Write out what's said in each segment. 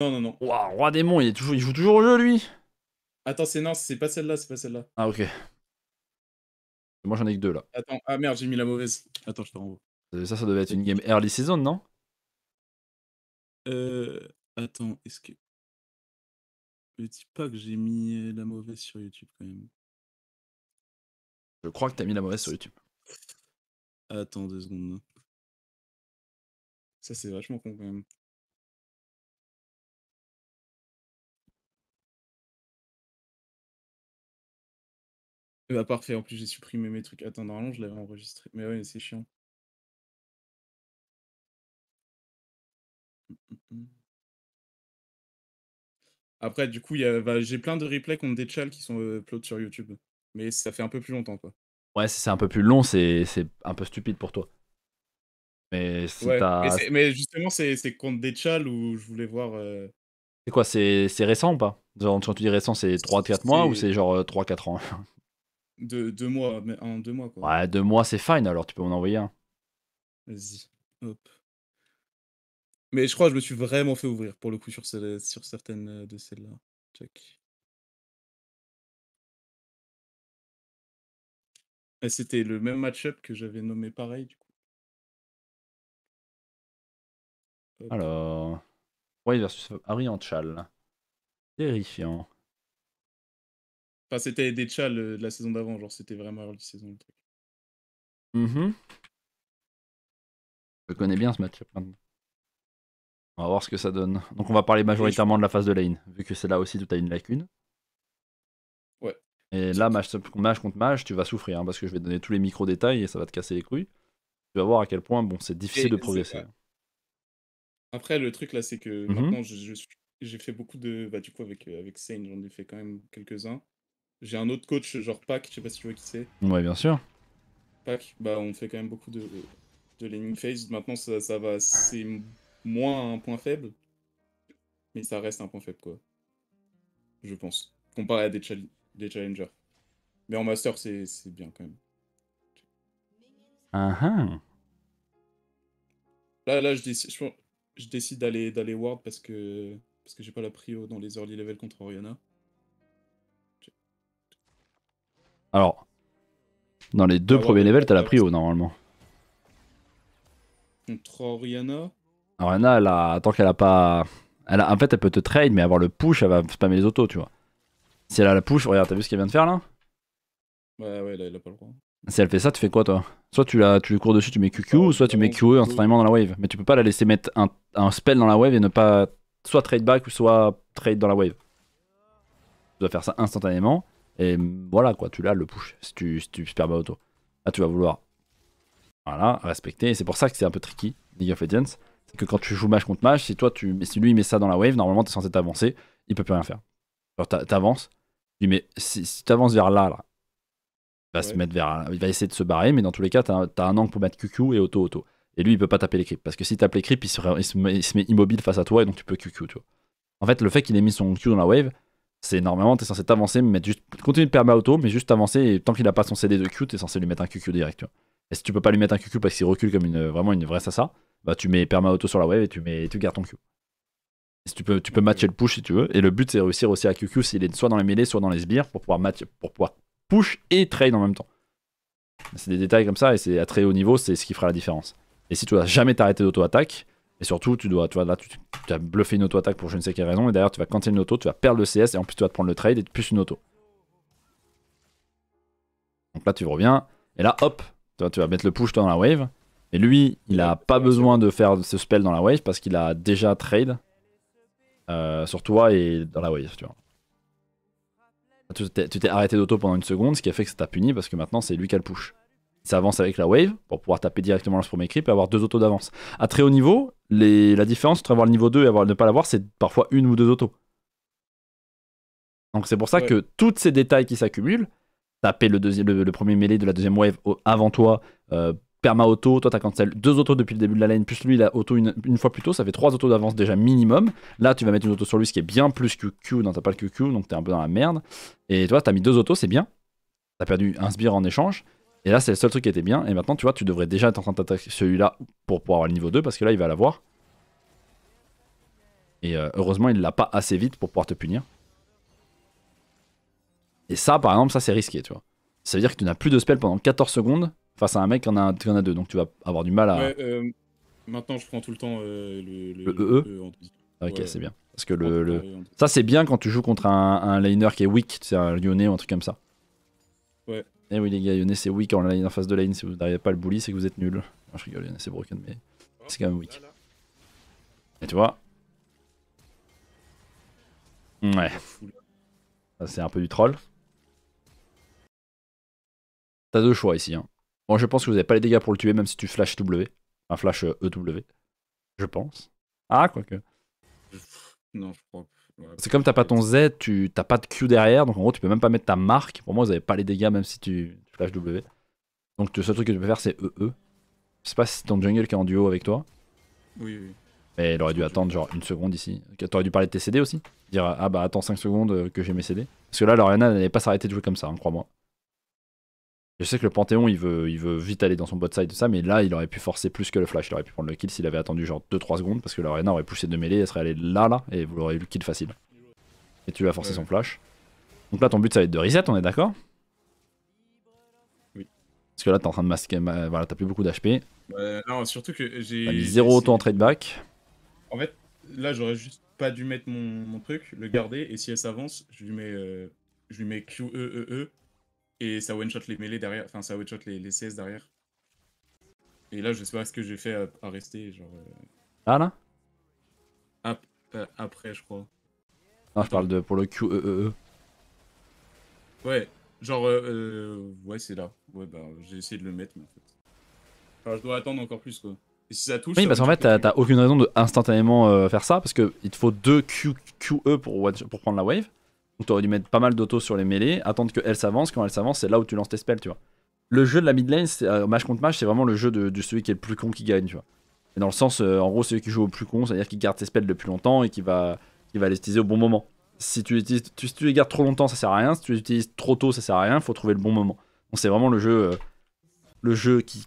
Non, non, non. Waouh, Roi Démon, il, il joue toujours au jeu, lui Attends, c'est non, c'est pas celle-là, c'est pas celle-là. Ah, ok. Moi, j'en ai que deux, là. Attends, ah merde, j'ai mis la mauvaise. Attends, je te renvoie. Euh, ça, ça devait être une game early season, non Euh. Attends, est-ce que. Je dis pas que j'ai mis la mauvaise sur YouTube quand même. Je crois que t'as mis la mauvaise sur YouTube. Attends deux secondes. Ça, c'est vachement con quand même. Eh bah parfait, en plus j'ai supprimé mes trucs. Attends, normalement je l'avais enregistré. Mais ouais, c'est chiant. Mmh, mmh, mmh. Après, du coup, bah, j'ai plein de replays contre des chals qui sont plot sur YouTube. Mais ça fait un peu plus longtemps, quoi. Ouais, si c'est un peu plus long, c'est un peu stupide pour toi. Mais Mais, justement, c'est contre des chals où je voulais voir. C'est quoi, c'est récent ou pas Genre, Quand tu dis récent, c'est 3-4 mois ou c'est genre 3-4 ans de, deux mois, mais en deux mois quoi. Ouais, deux mois c'est fine alors, tu peux m'en envoyer un. Vas-y, hop. Mais je crois que je me suis vraiment fait ouvrir pour le coup sur, certaines euh, de celles-là. Check. c'était le même match-up que j'avais nommé pareil du coup. Alors. Roy versus Arianchal. Terrifiant. Enfin, c'était des tchals de la saison d'avant, genre c'était vraiment la saison. Mm Je connais bien ce match hein. On va voir ce que ça donne. Donc on va parler majoritairement de la phase de lane, vu que c'est là aussi tout as une lacune. Ouais. Et là, match, contre match, tu vas souffrir, hein, parce que je vais donner tous les micro-détails et ça va te casser les couilles. Tu vas voir à quel point bon, c'est difficile de progresser. Après, le truc là, c'est que mmh maintenant, j'ai fait beaucoup de... Bah, du coup, avec, euh, avec Sane, j'en ai fait quand même quelques-uns. J'ai un autre coach, genre Pac, je sais pas si tu vois qui c'est. Ouais, bien sûr. Pac, bah on fait quand même beaucoup de, de laning phase. Maintenant, ça, va, c'est moins un point faible, mais ça reste un point faible, quoi. Je pense. Comparé à des, challengers. Mais en master, c'est bien quand même. Là, là, je décide, je, décide d'aller d'aller ward parce que parce que j'ai pas la prio dans les early level contre Oriana. Alors, dans les deux premiers levels, t'as la prio normalement. Contre Oriana Oriana, elle a... tant qu'elle a pas. Elle a... En fait, elle peut te trade, mais avoir le push, elle va spammer les autos, tu vois. Si elle a la push, regarde, t'as vu ce qu'elle vient de faire là Ouais, ouais, là, elle a pas le droit. Si elle fait ça, tu fais quoi toi Soit tu, la, tu cours dessus, tu mets QQ, ou soit tu mets QE instantanément dans la wave. Mais tu peux pas la laisser mettre un, spell dans la wave et ne pas soit trade back soit trade dans la wave. Tu dois faire ça instantanément. Et voilà, quoi, tu l'as le push si tu, si tu auto. Là, tu vas vouloir voilà, respecter. Et c'est pour ça que c'est un peu tricky, League of Legends. C'est que quand tu joues match contre match, si, toi, tu, si lui il met ça dans la wave, normalement t'es censé t'avancer, il peut plus rien faire. Alors t'avances, mais si, t'avances vers là, il va se mettre vers il va essayer de se barrer, mais dans tous les cas, t'as as un angle pour mettre QQ et auto-auto. Et lui, il peut pas taper les creeps. Parce que si tape les creeps, il se, met, immobile face à toi et donc tu peux QQ, tu vois. En fait, le fait qu'il ait mis son Q dans la wave, c'est normalement t'es censé t'avancer mais de permettre auto mais juste avancer et tant qu'il n'a pas son CD de Q es censé lui mettre un QQ direct et si tu peux pas lui mettre un QQ parce qu'il recule comme une vraiment une vraie sassa bah tu mets perma auto sur la wave et tu mets tu gardes ton Q tu peux tu matcher le push si tu veux et le but c'est réussir aussi à QQ s'il est soit dans les mêlées soit dans les sbires pour pouvoir match pour pouvoir push et trade en même temps c'est des détails comme ça et c'est à très haut niveau c'est ce qui fera la différence et si tu vas jamais t'arrêter d'auto attaque et surtout, tu dois, tu vois, là, tu, as bluffé une auto-attaque pour je ne sais quelle raison. Et d'ailleurs, tu vas canter une auto, tu vas perdre le CS et en plus, tu vas te prendre le trade et plus une auto. Donc là, tu reviens. Et là, hop, tu, tu vas mettre le push toi, dans la wave. Et lui, il a pas besoin de faire ce spell dans la wave parce qu'il a déjà trade euh, sur toi et dans la wave, tu vois. Tu t'es arrêté d'auto pendant une seconde, ce qui a fait que ça t'a puni parce que maintenant c'est lui qui a le push ça avance avec la wave pour pouvoir taper directement le premier creep et avoir deux autos d'avance. À très haut niveau, la différence entre avoir le niveau 2 et ne pas l'avoir, c'est parfois une ou deux autos. Donc c'est pour ça que tous ces détails qui s'accumulent, taper le, premier mêlé de la deuxième wave avant toi, euh, perma auto, toi t'as cancel deux autos depuis le début de la lane, plus lui il a auto une, fois plus tôt, ça fait trois autos d'avance déjà minimum. Là tu vas mettre une auto sur lui, ce qui est bien plus que Q, non t'as pas le QQ, donc t'es un peu dans la merde. Et toi t'as mis deux autos, c'est bien. T'as perdu un sbire en échange. Et là, c'est le seul truc qui était bien. Et maintenant, tu vois, tu devrais déjà être en train d'attaquer celui-là pour pouvoir avoir le niveau 2 parce que là, il va l'avoir. Et euh, heureusement, il l'a pas assez vite pour pouvoir te punir. Et ça, par exemple, ça, c'est risqué, tu vois. Ça veut dire que tu n'as plus de spell pendant 14 secondes face à un mec qui en a, 2 en deux. Donc, tu vas avoir du mal à. Euh, maintenant, je prends tout le temps euh, le, le, EE. E e? E ah, ok, c'est bien. Parce que le, ça, c'est bien quand tu joues contre un, laner qui est weak, c'est un lyonnais ou un truc comme ça. Eh oui les gars, Yone c'est weak en, face de lane, si vous n'arrivez pas à le bully c'est que vous êtes nul. je rigole, Yone c'est broken mais c'est quand même weak. Et tu vois Ouais. C'est un peu du troll. T'as deux choix ici. Hein. Bon, je pense que vous n'avez pas les dégâts pour le tuer, même si tu flash W. Enfin, flash EW. Euh, e je pense. Ah, quoique. Non, je crois c'est comme t'as pas ton Z, tu t'as pas de Q derrière, donc en gros tu peux même pas mettre ta marque. Pour moi, vous avez pas les dégâts même si tu, flash W. Donc le seul truc que tu peux faire, c'est EE. E. Je sais pas si ton jungle qui est en duo avec toi. Oui, oui. Mais il aurait dû attendre genre une seconde ici. T'aurais dû parler de tes CD aussi Dire ah bah attends 5 secondes euh, que j'ai mes CD. Parce que là, Lorena n'allait pas s'arrêter de jouer comme ça, hein, crois-moi. Je sais que le Panthéon, il veut, vite aller dans son bot side, de ça, mais là, il aurait pu forcer plus que le flash. Il aurait pu prendre le kill s'il avait attendu genre 2-3 secondes, parce que l'arena aurait poussé de mêlée, elle serait allée là, là, et vous l'aurez eu le kill facile. Et tu vas forcer son flash. Donc là, ton but, ça va être de reset, on est d'accord Oui. Parce que là, t'es en train de masquer. Voilà, t'as plus beaucoup d'HP. non, surtout que j'ai. mis 0 auto en trade back. En fait, là, j'aurais juste pas dû mettre mon, truc, le garder, et si elle s'avance, je lui mets. Euh, je lui mets QEEE. -E -E, e et ça one-shot les mêlés derrière, enfin ça one-shot les, les, CS derrière. Et là, je sais pas ce que j'ai fait à, rester, genre. Euh, ah là euh, Après, je crois. Ah, je parle de pour le QEEE. E, e. Ouais, genre, euh, euh, ouais, c'est là. Ouais, bah, j'ai essayé de le mettre, mais en fait. Enfin, je dois attendre encore plus, quoi. Et si ça touche. Oui, parce qu'en fait, t'as aucune raison de instantanément faire ça, parce que il te faut deux QE pour prendre la wave. Donc t'aurais dû mettre pas mal d'auto sur les mêlées, attendre que s'avance, quand elle s'avance, c'est là où tu lances tes spells, tu vois. Le jeu de la mid lane, euh, match contre match, c'est vraiment le jeu de, celui qui est le plus con qui gagne, tu vois. Et dans le sens, euh, en gros, celui qui joue au plus con, c'est-à-dire qui garde ses spells depuis longtemps et qui va, qui va les utiliser au bon moment. Si tu, les gardes trop longtemps, ça sert à rien. Si tu les utilises trop tôt, ça sert à rien. Faut trouver le bon moment. c'est vraiment le jeu, euh, le jeu qui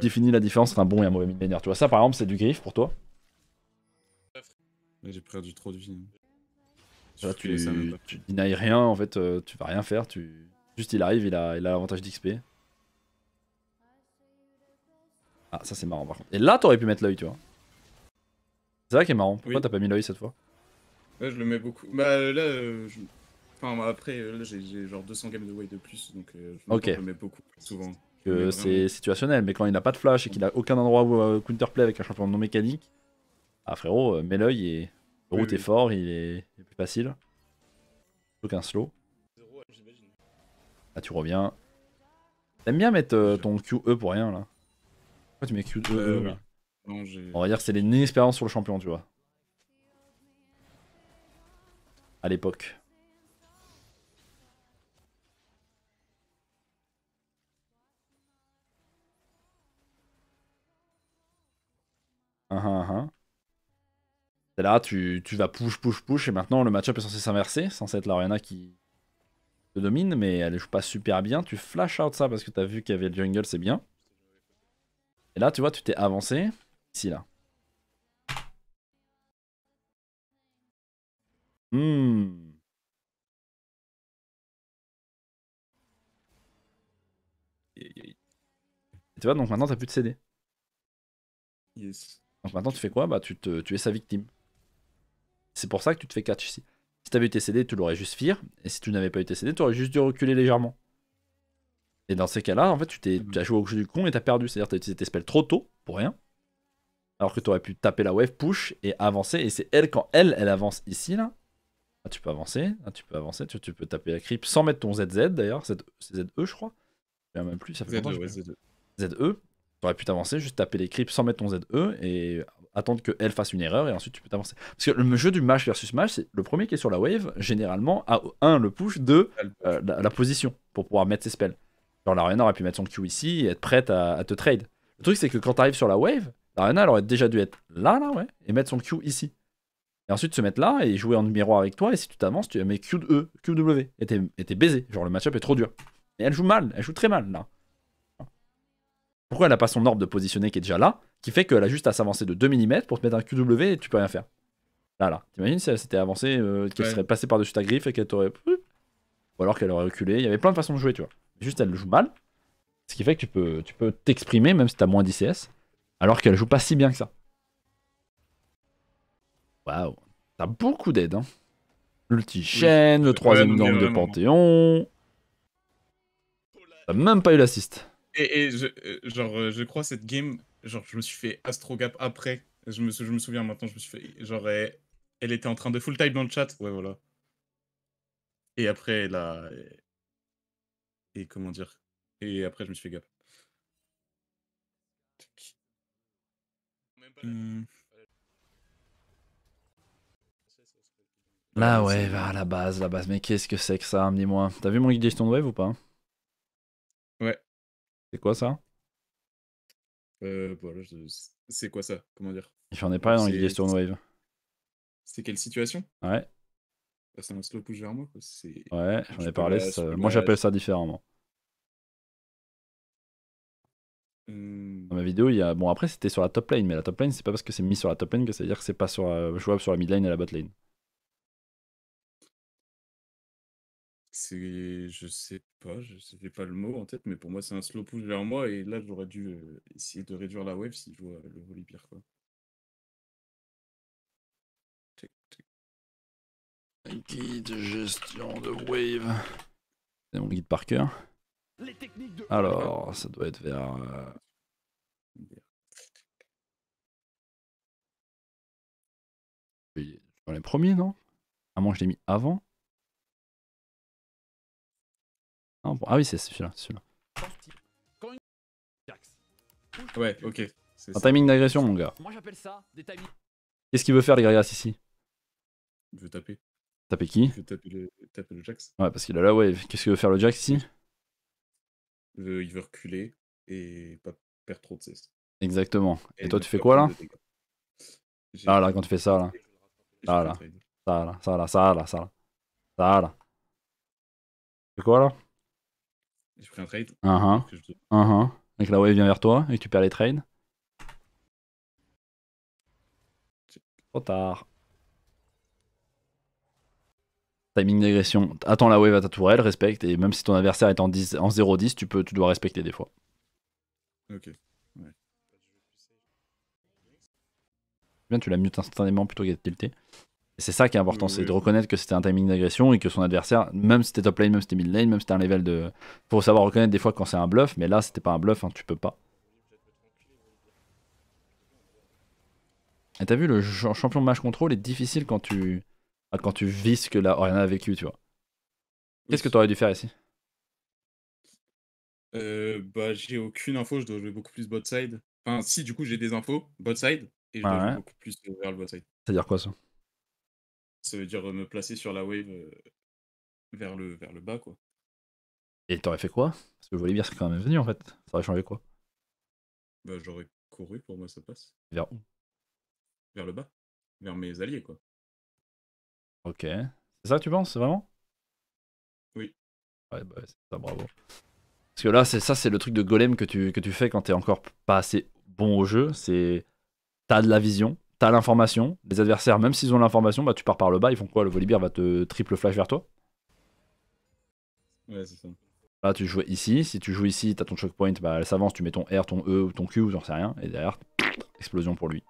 définit la différence entre un bon et un mauvais mid laner. Tu vois, ça par exemple, c'est du griff pour toi. J'ai perdu trop de vie tu, tu, rien, en fait, euh, tu vas rien faire. Tu... Juste, il arrive, il a l'avantage il a d'XP. Ah, ça, c'est marrant, par contre. Et là, t'aurais pu mettre l'œil, tu vois. C'est vrai qu'il est marrant. Pourquoi t'as pas mis l'œil cette fois Ouais, je le mets beaucoup. Bah, là, euh, enfin, après, euh, j'ai genre 200 games de way de plus, donc je, le mets beaucoup, plus souvent. Que c'est situationnel, mais quand il n'a pas de flash et qu'il a aucun endroit où counterplay avec un champion non mécanique, ah frérot, mets l'œil et le route est fort, il est, plus facile. Plus qu'un slow. Là, tu reviens. T'aimes bien mettre euh, ton QE pour rien là. Pourquoi tu mets QE euh, E On va dire que c'est l'inexpérience sur le champion, tu vois. À l'époque. Ah ah ah c'est là, tu, vas push, push, push, et maintenant le match-up est censé s'inverser, censé être l'Ariana qui te domine, mais elle joue pas super bien. Tu flash out ça parce que t'as vu qu'il y avait le jungle, c'est bien. Et là, tu vois, tu t'es avancé, ici, là. Hmm. tu vois, donc maintenant, t'as plus de CD. Yes. Donc maintenant, tu fais quoi Bah, tu, te, tu es sa victime. C'est pour ça que tu te fais catch ici. Si avais eu cd tu l'aurais juste fear. Et si tu n'avais pas eu cd tu aurais juste dû reculer légèrement. Et dans ces cas-là, en fait, tu, mm. tu, as joué au jeu du con et t'as perdu. C'est-à-dire t'as utilisé tes spells trop tôt, pour rien. Alors que tu aurais pu taper la wave, push et avancer. Et c'est elle, quand elle, elle avance ici, là. Ah, ah, tu peux avancer. tu peux avancer. Tu, peux taper la creep sans mettre ton ZZ, d'ailleurs. C'est ZE, je crois. Je même plus, ça fait ZE. E, ZE. Tu aurais pu t'avancer, juste taper les creeps sans mettre ton ZE et attendre que elle fasse une erreur et ensuite tu peux t'avancer. Parce que le jeu du match versus match, c'est le premier qui est sur la wave, généralement, a un le push, de euh, la, position pour pouvoir mettre ses spells. Genre l'Arena aurait pu mettre son Q ici et être prête à, te trade. Le truc, c'est que quand t'arrives sur la wave, l'Arena, elle aurait déjà dû être là, là, ouais, et mettre son Q ici. Et ensuite se mettre là et jouer en miroir avec toi, et si tu t'avances, tu mets q e, QW, et t'es baisé. Genre le matchup est trop dur. Et elle joue mal, elle joue très mal là. Pourquoi elle n'a pas son orbe de positionner qui est déjà là, qui fait qu'elle a juste à s'avancer de 2 mm pour te mettre un QW et tu peux rien faire Là, là. T'imagines si elle s'était avancée, euh, qu'elle serait passée par-dessus ta griffe et qu'elle t'aurait. Ou alors qu'elle aurait reculé. Il y avait plein de façons de jouer, tu vois. Juste, elle joue mal. Ce qui fait que tu peux tu peux t'exprimer, même si t'as moins d'ICS, alors qu'elle joue pas si bien que ça. Waouh. T'as beaucoup d'aide, hein. Ulti le troisième gang de Panthéon. T'as même pas eu l'assist. Et, je, euh, genre, euh, je crois cette game, genre, je me suis fait Gap après. Je me, je me souviens maintenant, je me suis fait. Genre, elle, était en train de full type dans le chat. Ouais, voilà. Et après, là. Et, comment dire Et après, je me suis fait gap. Hmm. Là, ouais, à la base, la base. Mais qu'est-ce que c'est que ça Dis-moi. T'as vu mon guide ton wave ou pas c'est quoi ça euh, C'est quoi ça Comment dire Il en est dans les Storm Wave. C'est quelle situation Ouais. c'est un slow push vers moi. Ouais, j'en ai parlé. Moi, j'appelle ça différemment. Mmh. Dans ma vidéo, il y a. Bon, après, c'était sur la top lane, mais la top lane, c'est pas parce que c'est mis sur la top lane que ça veut dire que c'est pas sur, euh, jouable sur la mid lane et la bot lane. c'est, je sais pas, je sais pas le mot en tête, mais pour moi c'est un slow push vers moi et là j'aurais dû euh, essayer de réduire la wave si je vois le volley pire quoi. Guide gestion de wave. C'est mon guide par cœur. Alors, ça doit être vers. Euh, les premiers, non Ah moi je l'ai mis avant. ah oui, c'est celui-là. Celui ouais, ok. Un timing d'agression, mon gars. Moi j'appelle ça des timings. Qu'est-ce qu'il veut faire, les Gragas, ici Il veut taper. Taper qui Il veut taper le, Jax. Ouais, parce qu'il a la wave. Qu'est-ce qu'il veut faire, le Jax, ici il veut, reculer et pas perdre trop de cesse. Exactement. Et, toi, tu fais quoi, là Ah, là, quand tu fais ça, là. Ah là. Ça, là. Ça, là. Ça, là. Ça, là. Ça, là. quoi, là tu prends un trade. Uh -huh. la wave vient vers toi et tu perds les trades. Trop tard. Timing d'agression. Attends la wave à ta tourelle, respecte. Et même si ton adversaire est en, 10, en 0-10, tu, peux, tu dois respecter des fois. Ok. Bien, tu la mutes instantanément plutôt qu'à tilté. C'est ça qui est important, c'est de reconnaître que c'était un timing d'agression et que son adversaire, même si c'était top lane, même si c'était mid lane, même si c'était un level de. Faut savoir reconnaître des fois quand c'est un bluff, mais là c'était pas un bluff, hein, tu peux pas. Et t'as vu, le champion de match control est difficile quand tu, ah, quand tu vis ce que la Oriana a vécu, tu vois. Qu'est-ce que t'aurais dû faire ici euh, bah, j'ai aucune info, je dois jouer beaucoup plus bot side. Enfin, si, du coup, j'ai des infos bot side et je dois jouer beaucoup plus euh, vers le bot side. C'est-à-dire quoi ça ça veut dire me placer sur la wave vers, le, vers le bas, quoi. Et t'aurais fait quoi Parce que le bien c'est quand même venu en fait. Ça aurait changé quoi Bah j'aurais couru, pour moi ça passe. Vers où Vers le bas. Vers mes alliés quoi. Ok. C'est ça tu penses vraiment Oui. Ouais bah c'est ça, bravo. Parce que là c'est ça c'est le truc de golem que tu, que tu fais quand t'es encore pas assez bon au jeu, c'est t'as de la vision, t'as l'information. Les adversaires, même s'ils ont l'information, bah tu pars par le bas, ils font quoi Le Volibear va te triple flash vers toi. Ouais, c'est ça. Là, tu joues ici. Si tu joues ici, t'as ton checkpoint, bah elle s'avance, tu mets ton R, ton E ou ton Q j'en sais rien. Et derrière, explosion pour lui.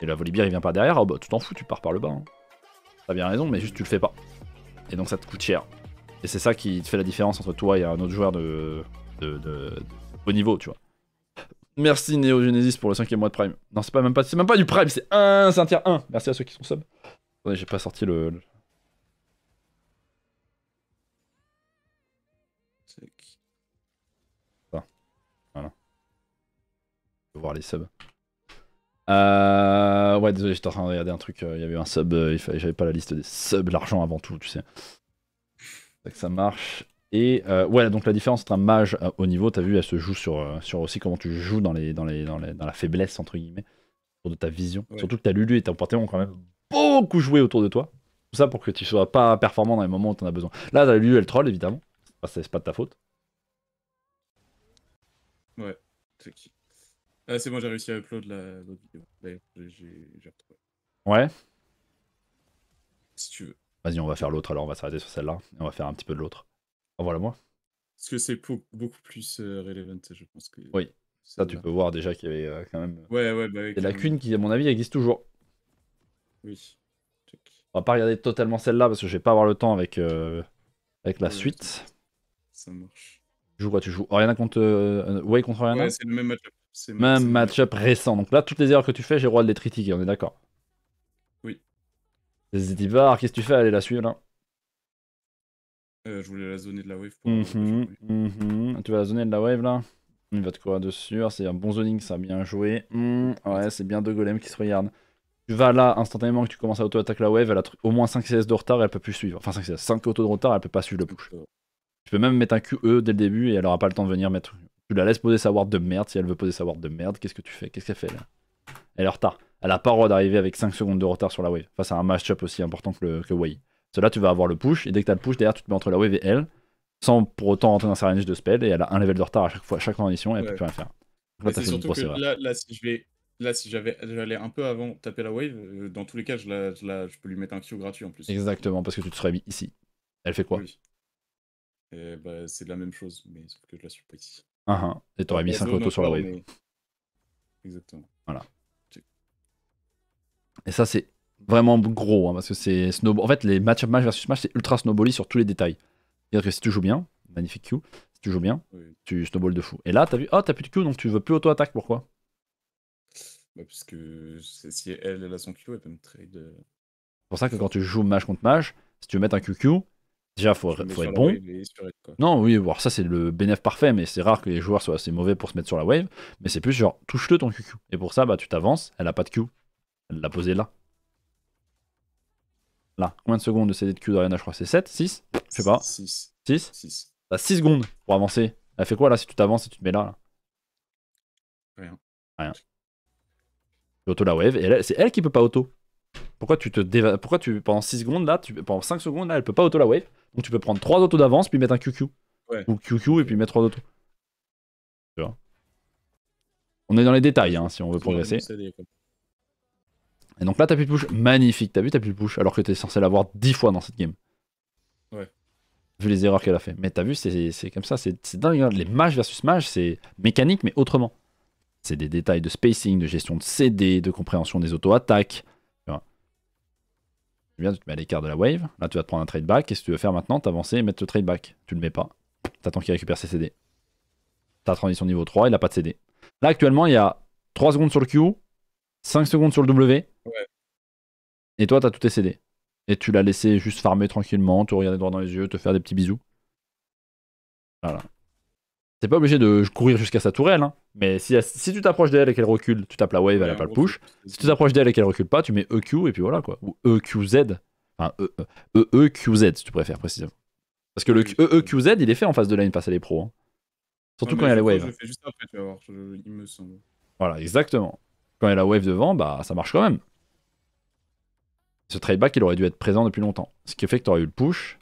Et la Volibear, il vient par derrière. Oh bah, tu t'en fous, tu pars par le bas. Hein. T'as bien raison, mais juste tu le fais pas. Et donc ça te coûte cher. Et c'est ça qui te fait la différence entre toi et un autre joueur de, de haut niveau, tu vois. Merci Neo Genesis pour le cinquième mois de Prime. Non, c'est pas même pas, c'est même pas du Prime, c'est un, c'est un tiers 1. Merci à ceux qui sont sub. Attendez, j'ai pas sorti le. Voilà. voir les subs. Euh... Ouais, désolé, j'étais en train de regarder un truc. Euh, il y avait un sub, euh, il j'avais pas la liste des subs, l'argent avant tout, tu sais. Ça, que ça marche. Et euh, ouais, donc la différence entre un mage au euh, haut niveau, t'as vu, elle se joue sur, euh, sur aussi comment tu joues dans, les, dans, les, dans, les, dans la faiblesse, entre guillemets, autour de ta vision. Surtout que t'as Lulu et t'as ont quand même beaucoup joué autour de toi. Tout ça pour que tu sois pas performant dans les moments où t'en as besoin. Là, t'as Lulu elle troll, évidemment. C'est pas de ta faute. Ouais, c'est qui ah, c'est moi, j'ai réussi à upload l'autre vidéo. D'ailleurs, j'ai retrouvé. Ouais. Si tu veux. Vas-y, on va faire l'autre alors, on va s'arrêter sur celle-là. Et on va faire un petit peu de l'autre. Ah, voilà moi. Parce que c'est beaucoup plus euh, relevant, je pense que. Oui. Ça, tu peux voir déjà qu'il y avait euh, quand même euh, ouais, ouais, bah, des la qui, à mon avis, existe toujours. Oui. On va pas regarder totalement celle-là parce que je vais pas avoir le temps avec, avec la suite. Ça marche. Tu joues quoi Tu joues Oriana contre. Way contre Oriana Ouais, c'est le même match-up. Même match-up récent. Donc là, toutes les erreurs que tu fais, j'ai le droit de les critiquer, on est d'accord Oui. Les qu'est-ce que tu fais Allez, la suivre là. Euh, je voulais la zoner de la wave. Pour... Euh, mhm, mhm. Ah, tu vas la zoner de la wave là Il va te courir dessus. Ah, c'est un bon zoning, ça, a bien joué. Hmm, ouais, c'est bien deux golems qui se regardent. Tu vas là, instantanément que tu commences à auto-attaquer la wave, elle a au moins 5 CS de retard, elle peut plus suivre. Enfin, 5 auto de retard, elle peut pas suivre le push. Euh. Tu peux même mettre un QE dès le début et elle aura pas le temps de venir mettre. Tu la laisses poser sa ward de merde. Si elle veut poser sa ward de merde, qu'est-ce que tu fais Qu'est-ce qu'elle fait là Elle est en retard. Elle a pas le droit d'arriver avec 5 secondes de retard sur la wave. Face à un match-up aussi important que le que là tu vas avoir le push, et dès que tu as le push, derrière, tu te mets entre la wave et elle, sans pour autant rentrer dans sa range de spell, et elle a un level de retard à chaque fois, à chaque transition, et elle peut plus rien faire. Là, si j'allais un peu avant taper la wave, euh, dans tous les cas, je, la, je, peux lui mettre un kill gratuit en plus. Exactement, parce que tu te serais mis ici. Elle fait quoi eh bah, C'est la même chose, mais que je la suis pas ici. Uh Et t'aurais mis 5 autos sur la wave. Exactement. Voilà. Et ça, c'est vraiment gros, hein, parce que c'est snowball. En fait, les match-up match versus match, c'est ultra snowbally sur tous les détails. C'est-à-dire que si tu joues bien, magnifique Q, si tu joues bien, tu snowball de fou. Et là, t'as vu, oh, t'as plus de Q, donc tu veux plus auto-attaque, pourquoi bah, Parce que si elle, elle a son Q, elle peut me trade. Euh. C'est pour ça que quand tu joues match contre match, si tu veux mettre un QQ, déjà, faut, faut être bon. non, oui, voir ça, c'est le bénéf parfait, mais c'est rare que les joueurs soient assez mauvais pour se mettre sur la wave. Mais c'est plus genre, touche-le ton QQ. Et pour ça, bah, tu t'avances, elle a pas de Q. Elle l'a posé là. Là, combien de secondes de CD de Q d'Ariana Je crois c'est 7, 6 Je sais pas. 6. 6 6. T'as 6 secondes pour avancer. Elle fait quoi là si tu t'avances et tu te mets là, Rien. Rien. Tu auto la wave et c'est elle qui peut pas auto. Pourquoi tu te Pourquoi tu pendant 6 secondes là, tu... pendant 5 secondes là, elle peut pas auto la wave. Donc tu peux prendre 3 autos d'avance puis mettre un QQ. Ouais. Ou QQ et puis mettre 3 autos. Tu vois. On est dans les détails hein, si on veut progresser. Et donc là, plus de push, magnifique, t'as vu, plus de push, alors que es censé l'avoir 10 fois dans cette game. Vu les erreurs qu'elle a fait. Mais t'as vu, c'est comme ça, c'est dingue. Hein. Les matchs versus match, c'est mécanique, mais autrement. C'est des détails de spacing, de gestion de CD, de compréhension des auto-attaques. Tu viens, tu te mets à l'écart de la wave. Là, tu vas te prendre un trade back. Qu'est-ce que tu veux faire maintenant T'avancer et mettre le trade back. Tu le mets pas. T'attends qu'il récupère ses CD. T'as transition niveau 3, il a pas de CD. Là, actuellement, il y a 3 secondes sur le Q, 5 secondes sur le W, et toi, t'as tout cédé. Et tu l'as laissé juste farmer tranquillement, te regarder droit dans les yeux, te faire des petits bisous. Voilà. T'es pas obligé de courir jusqu'à sa tourelle, hein. mais si, tu t'approches d'elle et qu'elle recule, tu tapes la wave, elle a pas le push. Si tu t'approches d'elle et qu'elle recule pas, tu mets EQ et puis voilà quoi. Ou EQZ. Enfin, EEQZ e, e si tu préfères précisément. Parce que le EEQZ, e il est fait en face de lane face à les pros. Hein. Surtout quand il y a les wave. Voilà, exactement. Quand il y a la wave devant, bah ça marche quand même. Ce trade back, il aurait dû être présent depuis longtemps. Ce qui fait que tu aurais eu le push.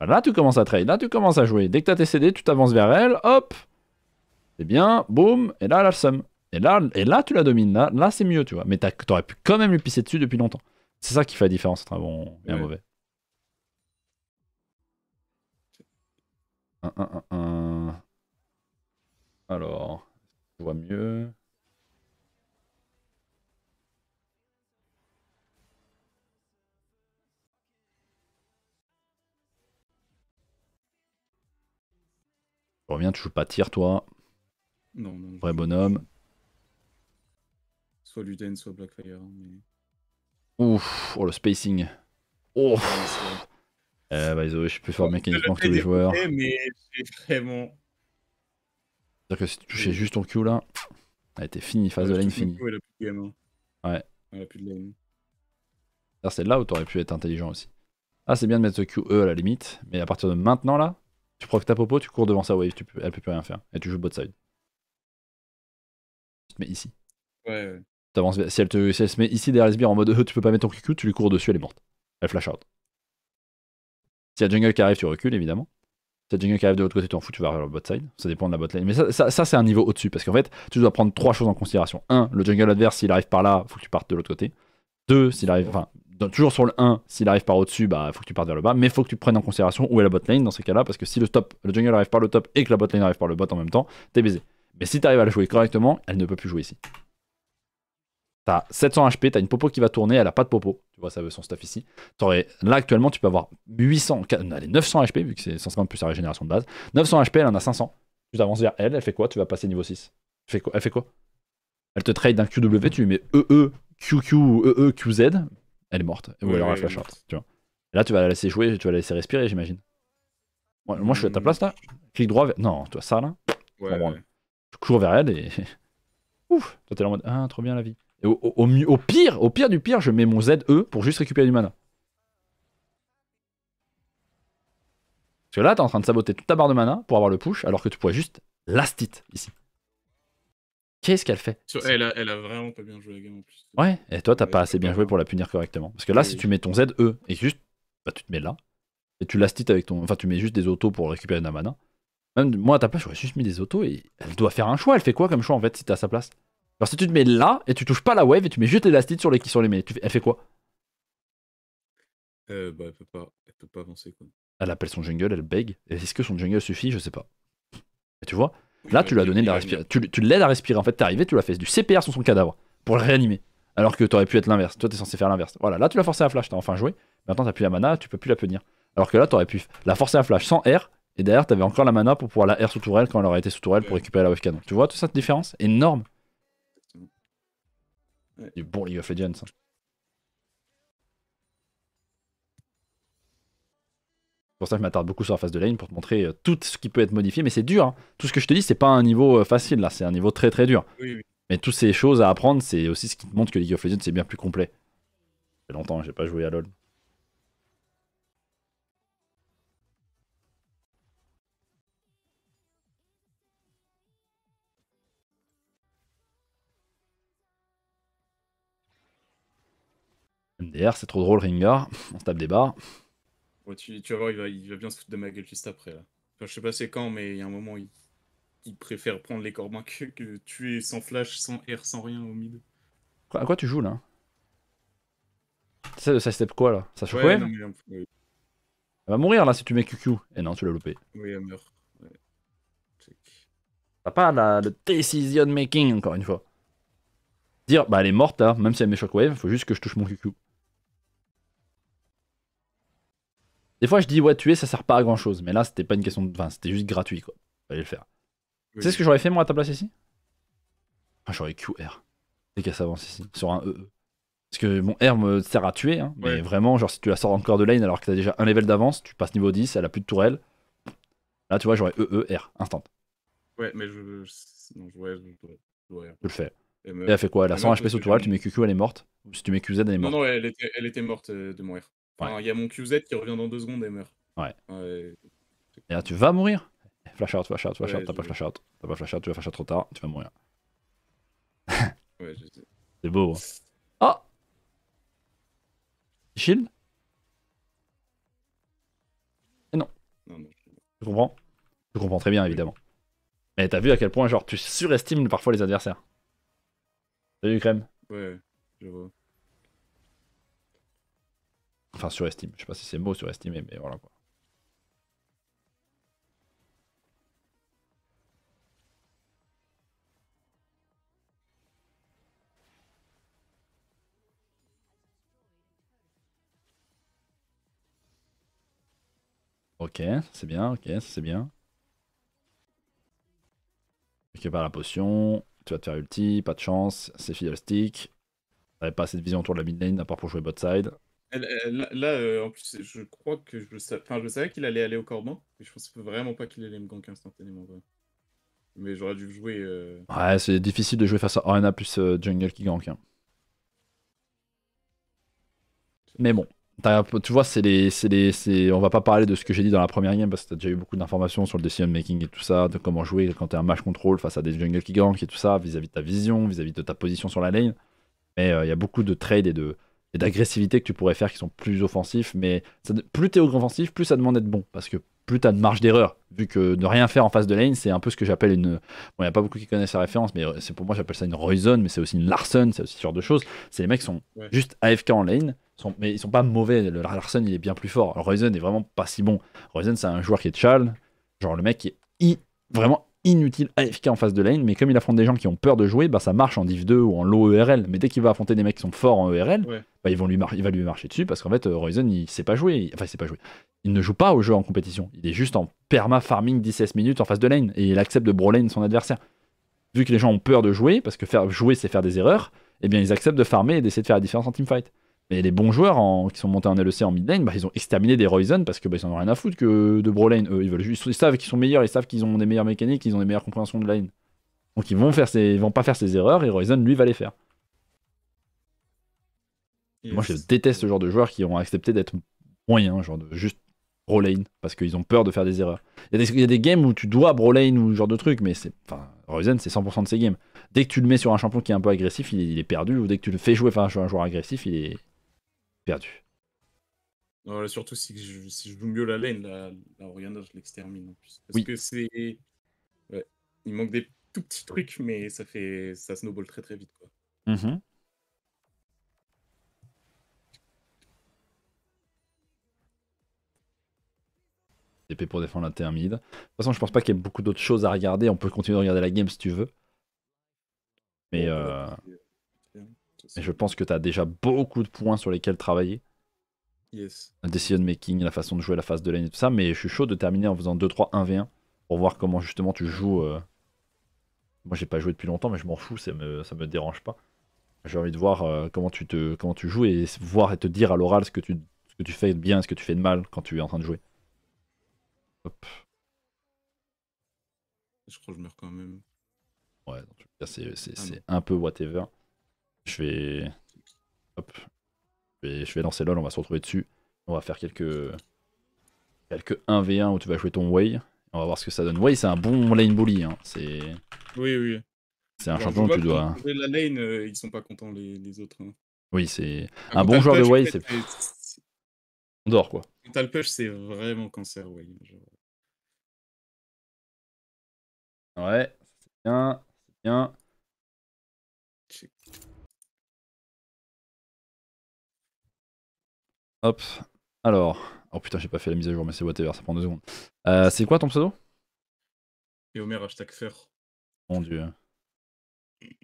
Là, tu commences à trade. Là, tu commences à jouer. Dès que tu as tes CD, tu t'avances vers elle. Hop Et eh bien. Boum Et là, elle a le sum. Et là, et là tu la domines. Là, là c'est mieux, tu vois. Mais tu aurais pu quand même lui pisser dessus depuis longtemps. C'est ça qui fait la différence entre un bon et un mauvais. Alors, je vois mieux. reviens, tu joues pas tir, toi. Non, non. Vrai bonhomme. Soit Luden, soit Blackfire. Ouf, oh le spacing. Ouf. bah euh, bah, je suis plus fort mécaniquement que tous les joueurs. Mais c'est vraiment. C'est-à-dire que si tu touchais juste ton Q là, elle était finie, phase de lane finie. plus de hein. Ouais. Elle C'est là où t'aurais pu être intelligent aussi. Ah, c'est bien de mettre ce QE à la limite, mais à partir de maintenant là, tu que ta popo, tu cours devant sa wave, tu peux, elle peut plus rien faire. Et tu joues bot side. Tu te mets ici. Ouais, ouais. si, elle te, se met ici derrière les sbires en mode oh, tu peux pas mettre ton QQ, tu lui cours dessus, elle est morte. Elle flash out. Si y jungle qui arrive, tu recules évidemment. Si y jungle qui arrive de l'autre côté, tu t'en fous, tu vas le bot side. Ça dépend de la bot lane. Mais ça, c'est un niveau au-dessus parce qu'en fait, tu dois prendre trois choses en considération. Un, le jungle adverse, s'il arrive par là, faut que tu partes de l'autre côté. Deux, s'il arrive. Enfin, toujours sur le 1, s'il arrive par au-dessus, bah faut que tu partes vers le bas, mais faut que tu prennes en considération où est la botlane dans ces cas-là, parce que si le top, le jungle arrive par le top et que la botlane arrive par le bot en même temps, t'es baisé. Mais si t'arrives à la jouer correctement, elle ne peut plus jouer ici. T'as 700 HP, t'as une popo qui va tourner, elle a pas de popo. Tu vois, ça veut son stuff ici. Là, actuellement, tu peux avoir 800, Allez, 900 HP, vu que c'est 150 plus sa régénération de base. 900 HP, elle en a 500. Tu t'avances vers elle, elle fait quoi Tu vas passer niveau 6. Elle fait quoi, elle fait quoi Elle te trade d'un QW, tu lui mets EE, QQ ou e e QZ elle est morte. Ou alors elle flash tu vois. là, tu vas la laisser jouer, tu vas la laisser respirer, j'imagine. Moi, je suis à ta hmm. place là. Clic droit. Vers... Non, toi, ça là. je cours vers elle et. Ouf Toi, t'es en mode Ah, trop bien la vie. Et au, mieux, au, pire, au pire du pire, je mets mon ZE pour juste récupérer du mana. Parce que là, t'es en train de saboter toute ta barre de mana pour avoir le push, alors que tu pourrais juste last ici. Qu'est-ce qu'elle fait elle a, vraiment pas bien joué la game en plus. Ouais, et toi, t'as pas assez bien joué pour la punir correctement. Parce que là, si tu mets ton ZE et juste, bah, tu te mets là, et tu l'astites avec ton. Enfin, tu mets juste des autos pour récupérer une la mana. moi, à ta place, j'aurais juste mis des autos et elle doit faire un choix. Elle fait quoi comme choix en fait si t'es à sa place Alors, si tu te mets là et tu touches pas la wave et tu mets juste les sur les qui sont les mêmes. elle fait quoi euh, bah, elle peut, pas, avancer quoi. Elle appelle son jungle, elle bègue. Est-ce que son jungle suffit Je sais pas. Et tu vois Là, tu l'as donné de la respiration. Tu, l'aides à respirer. En fait, t'es arrivé, tu l'as fait du CPR sur son cadavre pour le réanimer. Alors que t'aurais pu être l'inverse. Toi, t'es censé faire l'inverse. Voilà, là, tu l'as forcé à flash. T'as enfin joué. Maintenant, t'as plus la mana, tu peux plus la punir. Alors que là, t'aurais pu la forcer à flash sans R. Et derrière, t'avais encore la mana pour pouvoir la R sous tourelle quand elle aurait été sous tourelle pour récupérer la wave canon. Tu vois toute cette différence énorme du bon League of Legends. Hein. C'est pour ça que je m'attarde beaucoup sur la phase de lane pour te montrer euh, tout ce qui peut être modifié. Mais c'est dur. Hein. Tout ce que je te dis, c'est pas un niveau euh, facile là. C'est un niveau très très dur. Mais toutes ces choses à apprendre, c'est aussi ce qui te montre que League of Legends c'est bien plus complet. Ça fait longtemps, j'ai pas joué à LoL. MDR, c'est trop drôle, Ringer. On se tape des barres tu, vas voir, il va, il va, bien se foutre de ma gueule juste après. Là. je sais pas c'est quand, mais il y a un moment, il, il préfère prendre les corbins que, que, tuer sans flash, sans air, sans rien au mid. À quoi tu joues là ça, ça step quoi là Ça choque euh, ouais, Elle va mourir là si tu mets QQ. Et eh non, tu l'as loupé. Oui, elle meurt. T'as pas la, le decision making encore une fois. Dire, bah elle est morte là, hein, même si elle met shockwave, faut juste que je touche mon QQ. Des fois, je dis, ouais, tuer, ça sert pas à grand chose. Mais là, c'était pas une question de. Enfin, c'était juste gratuit, quoi. Fallait le faire. Tu sais ce que j'aurais fait, moi, à ta place ici ah, J'aurais QR. Dès qu'elle s'avance ici, sur un EE. E. Parce que mon R me sert à tuer, hein, mais vraiment, genre, si tu la sors encore de lane alors que t'as déjà un level d'avance, tu passes niveau 10, elle a plus de tourelle. Là, tu vois, j'aurais EE, e R, instant. Ouais, mais je. je, non, je, je le fais. Et elle fait quoi Elle a 100 HP sur tourelle, tu mets QQ, elle est morte. Si tu mets QZ, elle est morte. Non, non, elle était morte euh, de mon R. Il y a mon QZ qui revient dans deux secondes et meurt. Ouais. Et là, tu vas mourir. Eh, flash out, flash out, flash out, t'as pas flash out. T'as pas flash out, tu vas flash out trop tard, tu vas mourir. ouais, je sais. C'est beau. Hein. Ah Shield eh non. Non, non. Je comprends. Tu comprends très bien, évidemment. Mais t'as vu à quel point, genre, tu surestimes parfois les adversaires. Salut, Crème. Ouais, je vois. Enfin, surestime. Je sais pas si c'est mot surestimer, mais voilà quoi. Ok, c'est bien, ok, c'est bien. par la potion, tu vas te faire ulti, pas de chance, c'est stick. T'avais pas assez de vision autour de la mid lane à part pour jouer bot side. Là, euh, en plus, je crois que je, savais, je savais qu'il allait aller au Corban, mais je pense vraiment pas qu'il allait me gank instantanément. Mais j'aurais dû jouer. Euh, ouais, c'est difficile de jouer face à Arena plus euh, jungle qui gank. Hein. Mais bon, tu vois, c'est les, les on va pas parler de ce que j'ai dit dans la première game parce que tu as déjà eu beaucoup d'informations sur le decision making et tout ça, de comment jouer quand tu es un match contrôle face à des jungle qui gank et tout ça, vis-à-vis de ta vision, vis-à-vis de ta position sur la lane. Mais il y a beaucoup de trades et de et d'agressivité que tu pourrais faire qui sont plus offensifs. Mais ça, plus t'es offensif, plus ça demande d'être bon. Parce que plus t'as de marge d'erreur. Vu que ne rien faire en face de lane, c'est un peu ce que j'appelle une. Bon, il n'y a pas beaucoup qui connaissent la référence, mais c'est pour moi, j'appelle ça une Royzone, mais c'est aussi une Larson, c'est aussi ce genre de choses. C'est les mecs qui sont juste AFK en lane. Sont, mais ils sont pas mauvais. Le Larson, il est bien plus fort. Royzen est vraiment pas si bon. Royzen, c'est un joueur qui est Charles. Genre, le mec est vraiment inutile AFK en face de lane, mais comme il affronte des gens qui ont peur de jouer, bah ça marche en div 2 ou en low ERL. Mais dès qu'il va affronter des mecs qui sont forts en ERL, bah, vont lui il va lui marcher dessus parce qu'en fait, Horizon, euh, il sait pas jouer. enfin, il sait pas jouer. Il ne joue pas au jeu en compétition. Il est juste en perma-farming 16 minutes en face de lane et il accepte de bro-lane son adversaire. Vu que les gens ont peur de jouer, parce que faire jouer, c'est faire des erreurs, et eh bien, ils acceptent de farmer et d'essayer de faire la différence en teamfight. Mais les bons joueurs qui sont montés en LEC en mid lane, bah, ils ont exterminé des Royzen parce que bah, en ont rien à foutre que de bro lane. ils, veulent, savent qu'ils sont meilleurs, ils savent qu'ils ont des meilleures mécaniques, ils ont des meilleures compréhensions de lane. Donc ils vont faire ils vont pas faire ces erreurs et Royzen lui va les faire. Moi, je déteste ce genre de joueurs qui ont accepté d'être moyen, genre de juste bro lane, parce qu'ils ont peur de faire des erreurs. Il y, a des games où tu dois bro lane ou ce genre de truc, mais c'est. Enfin, c'est 100% de ses games. Dès que tu le mets sur un champion qui est un peu agressif, il est, perdu, ou dès que tu le fais jouer sur un joueur agressif, il est perdu. surtout si je, joue mieux la lane, la, Orianna, je l'extermine en plus. Parce que c'est. Il manque des tout petits trucs, mais ça fait ça snowball très très vite. Quoi. -hmm. TP pour défendre la mid, De toute façon, je pense pas qu'il y ait beaucoup d'autres choses à regarder. On peut continuer de regarder la game si tu veux. Mais, euh... je pense que tu as déjà beaucoup de points sur lesquels travailler. Yes. Le decision making, la façon de jouer la phase de lane et tout ça. Mais je suis chaud de terminer en faisant 2-3-1v1 pour voir comment justement tu joues. Euh... Moi, j'ai pas joué depuis longtemps, mais je m'en fous, ça me, me dérange pas. J'ai envie de voir euh, comment, tu comment tu joues et voir et te dire à l'oral ce, ce que tu fais de bien et ce que tu fais de mal quand tu es en train de jouer. Je crois que je meurs quand même. Ouais, c'est ah un peu whatever. Je vais. Hop. Je vais, je vais lancer LOL, on va se retrouver dessus. On va faire quelques. Quelques 1v1 où tu vas jouer ton Way. On va voir ce que ça donne. Way, c'est un bon lane bully. Hein. C'est. Oui, oui. C'est un champion que tu dois. La lane, euh, ils sont pas contents les, autres. Hein. Oui, c'est. Un bon joueur de Way, c'est. On dort quoi. le c'est vraiment cancer, Way. Ouais, c'est bien, c'est bien. Hop. Alors. Oh putain, j'ai pas fait la mise à jour, mais c'est whatever, ça prend deux secondes. Euh, c'est quoi ton pseudo Et Omer, hashtag fer. Mon dieu.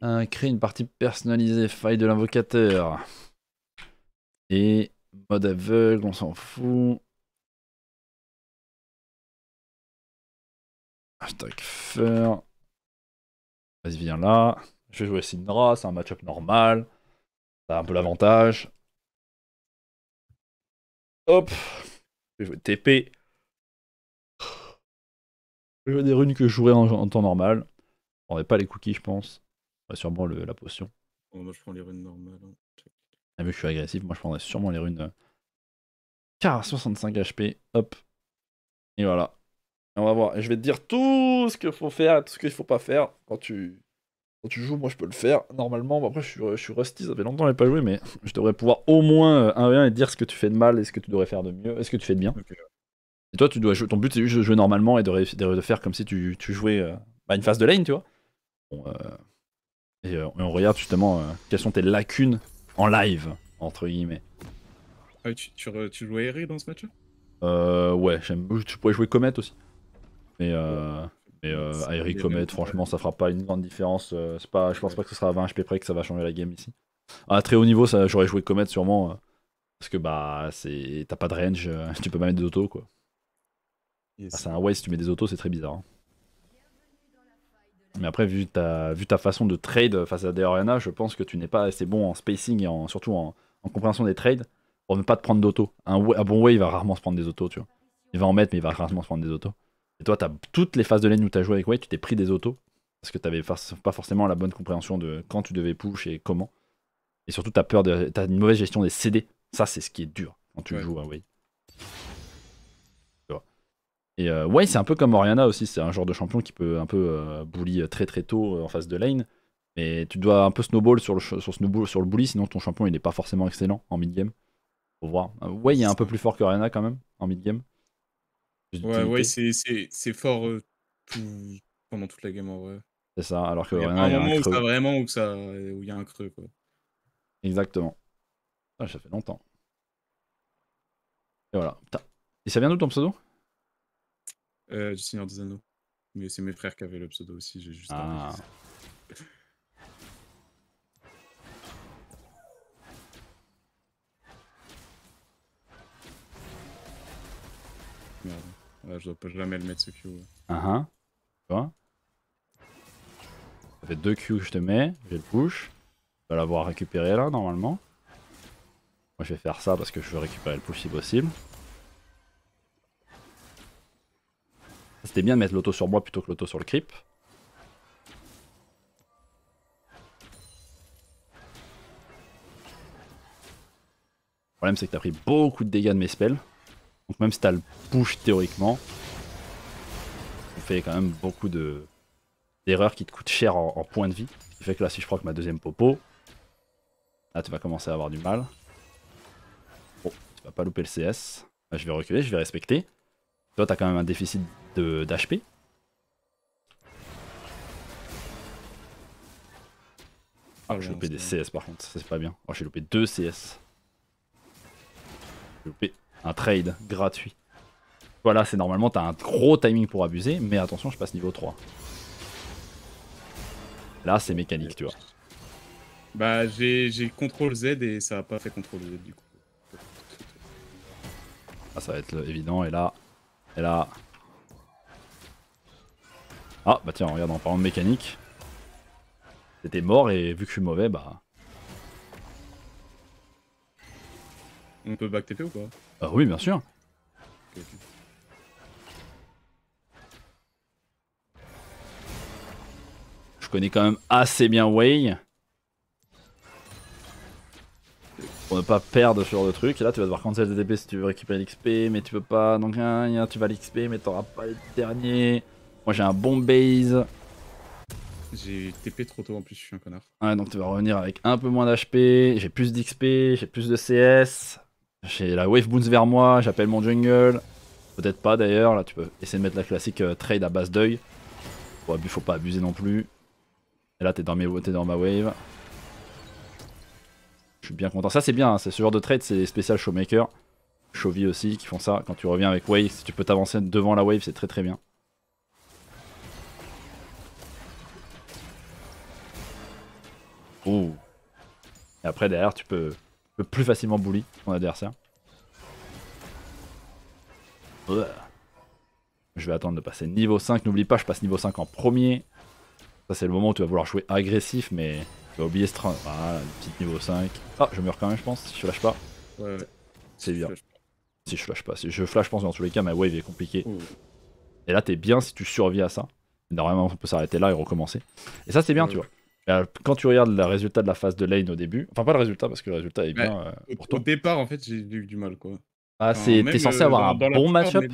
un créer une partie personnalisée, faille de l'invocateur. Et mode aveugle, on s'en fout. Tac Fer. Vas-y, viens là. Je vais jouer Syndra, c'est un match-up normal. a un peu l'avantage. Hop. Je vais jouer TP. Je vais jouer des runes que je jouerais en, temps normal. On prendrais pas les cookies, je pense. pas sûrement la potion. Oh, moi, je prends les runes normales. Hein. Ah, vu que je suis agressif, moi, je prendrais sûrement les runes. Euh, Car 65 HP. Hop. Et voilà on va voir. Et je vais te dire tout ce qu'il faut faire, tout ce qu'il faut pas faire. Quand tu, quand tu joues, moi je peux le faire. Normalement, après je suis, je rusty, ça fait longtemps que je pas joué, mais je devrais pouvoir au moins euh, un rien et dire ce que tu fais de mal et ce que tu devrais faire de mieux, est ce que tu fais de bien. Et toi, tu dois jouer, ton but c'est juste de jouer normalement et de, faire comme si tu, jouais euh, bah, une phase de lane, tu vois. Euh, et, on regarde justement quelles sont tes lacunes en live, entre guillemets. Ah, tu, tu, jouais Eri dans ce match-là Ouais, je pourrais jouer Comet aussi. Mais, euh, euh Comet, franchement, ça fera pas une grande différence. Euh, c'est pas, je pense pas que ce sera à 20 HP près que ça va changer la game ici. À très haut niveau, j'aurais joué Comet sûrement. Euh, parce que bah, c'est, t'as pas de range, tu peux pas mettre des autos quoi. c'est un way si tu mets des autos, c'est très bizarre. Hein. Mais après, vu ta, façon de trade face à Deoriana, je pense que tu n'es pas assez bon en spacing et en, surtout en, compréhension des trades pour ne pas te prendre d'auto. Un, un, bon way, il va rarement se prendre des autos, tu vois. Il va en mettre, mais il va rarement se prendre des autos toi, tu toutes les phases de lane où tu as joué avec Wade, tu t'es pris des autos, parce que tu n'avais pas forcément la bonne compréhension de quand tu devais push et comment. Et surtout, tu as peur de. une mauvaise gestion des CD. Ça, c'est ce qui est dur quand tu joues à Way Et euh, c'est un peu comme Oriana aussi, c'est un genre de champion qui peut un peu euh, bully euh, très très tôt en phase de lane. Mais tu dois un peu snowball sur le, le bully, sinon ton champion il n'est pas forcément excellent en mid-game. Faut voir. Ouais, il est un peu plus fort que Oriana quand même en mid-game. Ouais, ouais, c'est fort tout... pendant toute la game en vrai. C'est ça, alors que. Il y a un moment où vraiment, où ça... Où il y a un creux, quoi. Exactement. Ah, ça fait longtemps. Et voilà. Et ça vient d'où ton pseudo euh, Du Seigneur des Anneaux. Mais c'est mes frères qui avaient le pseudo aussi, j'ai juste. Ah. Là, je dois jamais le mettre ce Q. Ah ah, Tu vois. Ça fait deux Q que je te mets, j'ai le push. Tu vas l'avoir récupéré là, normalement. Moi, je vais faire ça parce que je veux récupérer le push si possible. C'était bien de mettre l'auto sur moi plutôt que l'auto sur le creep. Le problème c'est que tu as pris beaucoup de dégâts de mes spells. Donc même si t'as le push théoriquement, tu fais quand même beaucoup de d'erreurs qui te coûtent cher en, en points de vie. Ce qui fait que là si je proc ma deuxième popo, là tu vas commencer à avoir du mal. Bon, tu vas pas louper le CS. je vais reculer, je vais respecter. Toi t'as quand même un déficit d'HP. Ah, j'ai loupé des CS par contre, ça c'est pas bien. Oh, j'ai loupé deux CS. J'ai loupé un trade gratuit. Voilà, c'est normalement, t'as un gros timing pour abuser, mais attention, je passe niveau 3. Là, c'est mécanique, tu vois. Bah, j'ai CTRL Z et ça a pas fait CTRL Z du coup. Ah, ça va être évident, et là. Et là. Ah, bah tiens, regarde, en parlant de mécanique. C'était mort, et vu que je suis mauvais, bah. On peut back TP ou quoi bah oui, bien sûr. Je connais quand même assez bien Way. Pour ne pas perdre ce genre de truc. Et là, tu vas devoir cancel des DP si tu veux récupérer l'XP, mais tu peux pas. Donc, hein, hein, tu vas l'XP, mais t'auras pas le dernier. Moi, j'ai un bon base. J'ai TP trop tôt en plus, je suis un connard. Ouais, donc tu vas revenir avec un peu moins d'HP, j'ai plus d'XP, j'ai plus de CS. J'ai la wave bounce vers moi, j'appelle mon jungle. Peut-être pas d'ailleurs, là tu peux essayer de mettre la classique euh, trade à base d'œil. Faut, faut pas abuser non plus. Et là t'es dans, mes, dans ma wave. Je suis bien content. Ça c'est bien, hein. c'est ce genre de trade, c'est les spécial showmaker. Chovy aussi qui font ça. Quand tu reviens avec wave, si tu peux t'avancer devant la wave, c'est très très bien. Ouh. Et après derrière tu peux plus facilement bully mon adversaire. Je vais attendre de passer niveau 5. N'oublie pas, je passe niveau 5 en premier. Ça, c'est le moment où tu vas vouloir jouer agressif, mais tu vas oublier ce train. Voilà, petit niveau 5. Ah, je meurs quand même, je pense, si je lâche pas. Ouais, C'est bien. Si je lâche pas. Si je flash, je pense, dans tous les cas, ma wave est compliquée. Et là, t'es bien si tu survis à ça. Normalement, on peut s'arrêter là et recommencer. Et ça, c'est bien, tu vois. Bah, quand tu regardes le résultat de la phase de lane au début, enfin pas le résultat parce que le résultat est bien. Euh, au, départ, en fait, j'ai du mal quoi. Ah, c'est t'es censé euh, avoir un bon match-up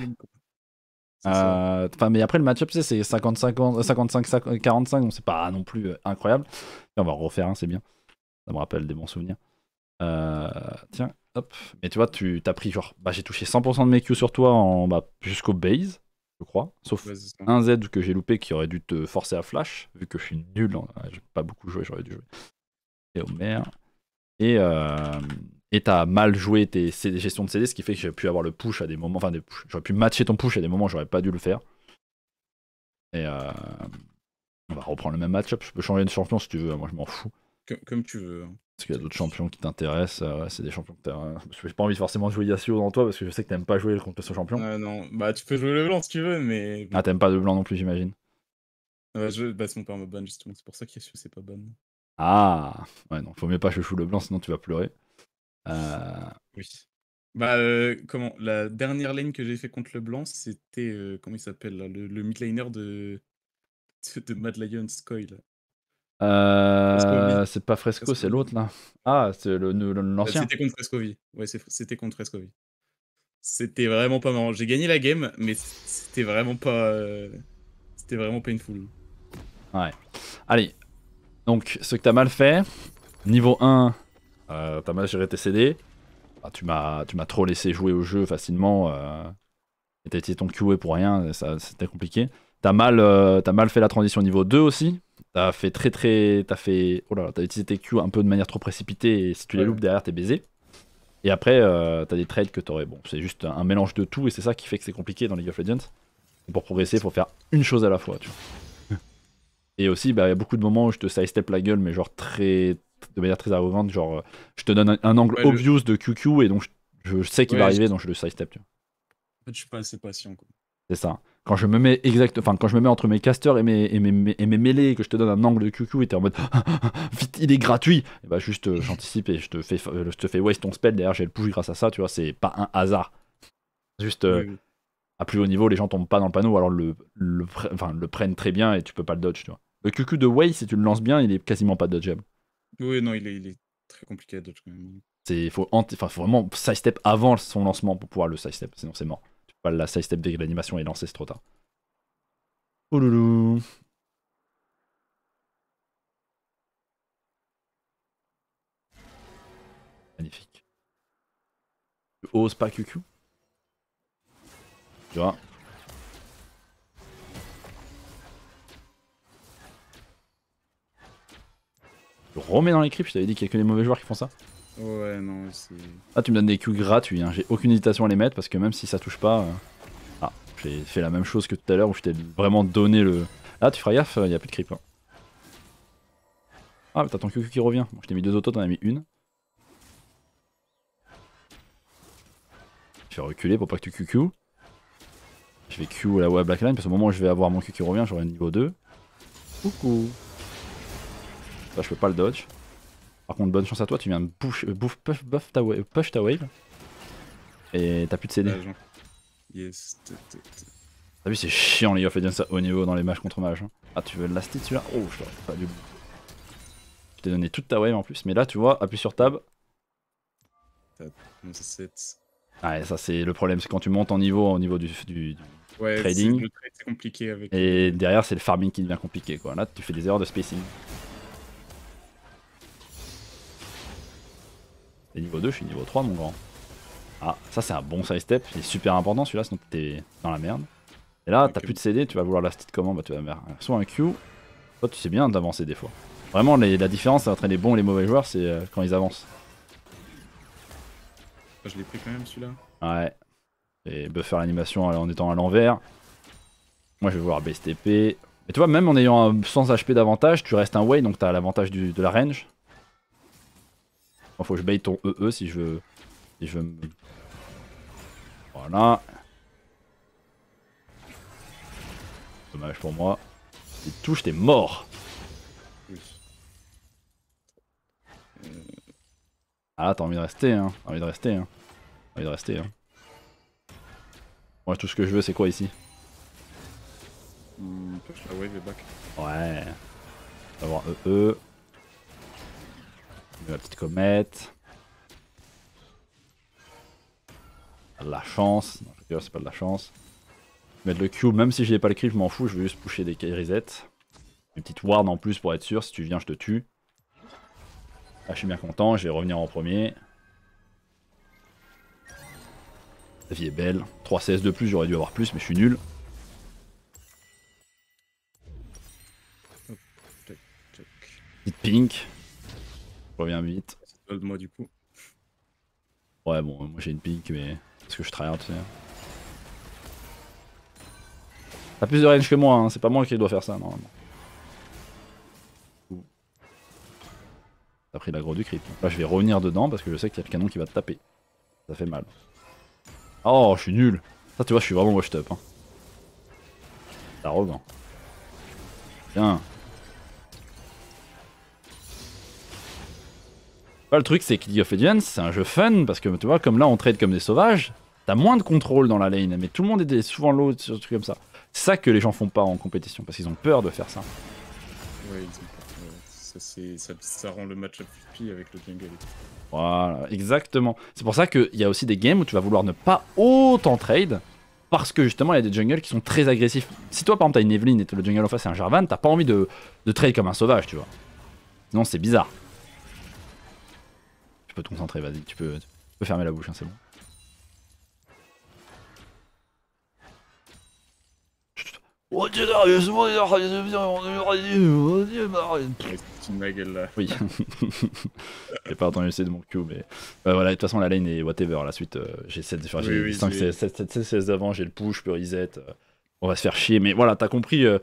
euh, Enfin, mais après le match-up, c'est 55-45, donc c'est pas non plus incroyable. on va refaire un, hein, c'est bien. Ça me rappelle des bons souvenirs. tiens, hop. Mais tu vois, tu t'as pris genre, bah, j'ai touché 100% de mes Q sur toi en bah, jusqu'au base je crois. Sauf un Z que j'ai loupé qui aurait dû te forcer à flash, vu que je suis nul, ah, j'ai pas beaucoup joué, j'aurais dû jouer. Et Homer. Et euh, t'as mal joué tes gestions de CD, ce qui fait que j'ai pu avoir le push à des moments, enfin des... j'aurais pu matcher ton push à des moments, j'aurais pas dû le faire. Et euh, on va reprendre le même match je peux changer de champion si tu veux, moi je m'en fous. comme, tu veux. Hein. Parce qu'il y a d'autres champions qui t'intéressent. Euh, c'est des champions que t'as. Euh, j'ai pas envie forcément de jouer Yasuo dans toi parce que je sais que t'aimes pas jouer contre ce champion. non, bah tu peux jouer le blanc si tu veux, mais. Ah, t'aimes pas le blanc non plus, j'imagine. je... Bah, c'est mon père ban justement, c'est pour ça que Yasuo c'est pas ban. Ah Ouais, non, faut mieux pas joue le blanc sinon tu vas pleurer. Euh, oui. Bah, comment La dernière lane que j'ai fait contre le blanc, c'était. comment il s'appelle le, le midliner de. de Mad Lions Coil. Euh, c'est pas Fresco, c'est l'autre là. Ah, c'est euh, l'ancien. Le, c'était contre Frescovi. Ouais, c'était contre C'était vraiment pas marrant. J'ai gagné la game, mais c'était vraiment pas. Euh, c'était vraiment painful. Ouais. Allez. Donc, ce que t'as mal fait, niveau 1, euh, t'as mal géré tes CD. Ah, tu m'as trop laissé jouer au jeu facilement. Euh, T'as été ton QA pour rien, c'était compliqué. T'as mal, euh, mal fait la transition niveau 2 aussi. T'as fait très très. T'as fait. Oh là là, t'as utilisé tes Q un peu de manière trop précipitée et si tu les loupes derrière, t'es baisé. Et après, euh, t'as des trades que t'aurais. Bon, c'est juste un mélange de tout et c'est ça qui fait que c'est compliqué dans League of Legends. pour progresser, faut faire une chose à la fois, tu vois. et aussi, bah, il bah, y a beaucoup de moments où je te sidestep la gueule, mais genre très. de manière très arrogante. Genre, euh, je te donne un, angle obvious de QQ et donc je, sais qu'il va arriver, donc je le sidestep, tu En fait, je suis pas assez patient, quoi. C'est ça quand je me mets exact, enfin quand je me mets entre mes casters et mes, et et mêlées, que je te donne un angle de QQ et t'es en mode vite, il est gratuit, et bah juste euh, j'anticipe et je te fais, je waste ton spell, d'ailleurs j'ai le push grâce à ça, tu vois, c'est pas un hasard. Juste euh, à plus haut niveau, les gens tombent pas dans le panneau, alors le, prennent très bien et tu peux pas le dodge, tu vois. Le QQ de Way, si tu le lances bien, il est quasiment pas dodgeable. Oui, non, il est, très compliqué à dodge quand même. Il faut, faut vraiment sidestep avant son lancement pour pouvoir le sidestep, sinon c'est mort. Voilà, la side step l'animation est lancée, c'est trop tard. loulou. Magnifique. Tu oses pas QQ Tu vois Je remets dans les creeps, je t'avais dit qu'il y a que les mauvais joueurs qui font ça. Ouais, non, c'est. Ah, tu me donnes des Q gratuits, hein. j'ai aucune hésitation à les mettre parce que même si ça touche pas. Euh, ah, j'ai fait la même chose que tout à l'heure où je t'ai vraiment donné le. Ah, tu feras gaffe, il euh, n'y a plus de creep. Hein. Ah Ah, t'as ton QQ qui revient. Bon, je t'ai mis deux autos, t'en as mis une. Je vais reculer pour pas que tu QQ. Je vais Q la web Blackline parce qu'au moment où je vais avoir mon Q qui revient, j'aurai un niveau 2. Coucou. Là, je peux pas le dodge. Par contre, bonne chance à toi, tu viens de euh, push, ta wave, Et t'as plus de CD. Bah, t'as vu, c'est chiant les gars, fait ça au niveau dans les matchs contre match. Hein. Ah, tu veux l'astit celui-là Oh, je t'aurais pas du tout Je t'ai donné toute ta wave en plus, mais là, tu vois, appuie sur tab. Tab, Ouais, ah, ça c'est le problème, c'est quand tu montes en niveau, au niveau du, ouais, trading. compliqué Et derrière, c'est le farming qui devient compliqué quoi. Là, tu fais des erreurs de spacing. T'es niveau 2, je suis niveau 3, mon grand. Ah, ça c'est un bon side step, c'est super important celui-là, sinon t'es dans la merde. Et là, t'as plus de CD, tu vas vouloir la steed comment Bah tu vas faire soit un Q, soit tu sais bien d'avancer des fois. Vraiment, la différence entre les bons et les mauvais joueurs, c'est euh, quand ils avancent. Ah, je l'ai pris quand même celui-là. Ouais. Et buffer l'animation en étant à l'envers. Moi je vais vouloir BSTP. Et tu vois, même en ayant 100 HP d'avantage, tu restes un way, donc t'as l'avantage de la range faut que je baille ton EE e si je veux. Si je veux Voilà. Dommage pour moi. Si tu touches, t'es mort. Euh, ah t'as envie de rester, hein. T'as envie de rester, hein. envie de rester, hein. Moi, tout ce que je veux, c'est quoi ici wave hum, et back. Ouais. Avoir EE. E la petite comète. la chance. je c'est pas de la chance. Mettre le cube, même si j'ai pas le cri je m'en fous, je vais juste pusher des resets. Une petite ward en plus pour être sûr, si tu viens, je te tue. Ah je suis bien content, je vais revenir en premier. La vie est belle. 3 CS de plus, j'aurais dû avoir plus, mais je suis nul. Petite pink reviens vite. C'est de moi du coup. Ouais, bon, moi j'ai une pique, mais. Parce que je tryhard, tu sais. T'as plus de range que moi, hein. c'est pas moi qui dois faire ça, normalement. T'as pris l'agro du crit. là, je vais revenir dedans parce que je sais qu'il y a le canon qui va te taper. Ça fait mal. Oh, je suis nul. Ça, tu vois, je suis vraiment washed up. Hein. Arrogant. Tiens, le truc, c'est que League of Legends, c'est un jeu fun, parce que tu vois, comme là, on trade comme des sauvages, t'as moins de contrôle dans la lane, mais tout le monde est souvent l'autre sur des trucs comme ça. C'est ça que les gens font pas en compétition, parce qu'ils ont peur de faire ça. Ouais, ça, ça, ça, rend le match up avec le jungle. Voilà, exactement. C'est pour ça qu'il y a aussi des games où tu vas vouloir ne pas autant trade, parce que justement, il y a des jungles qui sont très agressifs. Si toi, par exemple, t'as une Evelyn et le jungle en face, c'est un Jarvan, t'as pas envie de, de trade comme un sauvage, tu vois. Non, c'est bizarre concentrer, vas-y, tu peux, fermer la bouche, hein, c'est bon. Oui. J'ai pas entendu c'est de mon cul, mais. Bah, voilà, de toute façon, la lane est whatever. La suite, j'essaie de faire. J'ai 5 16 avant j'ai le push, je reset. Euh, on va se faire chier, mais voilà, t'as compris. Euh,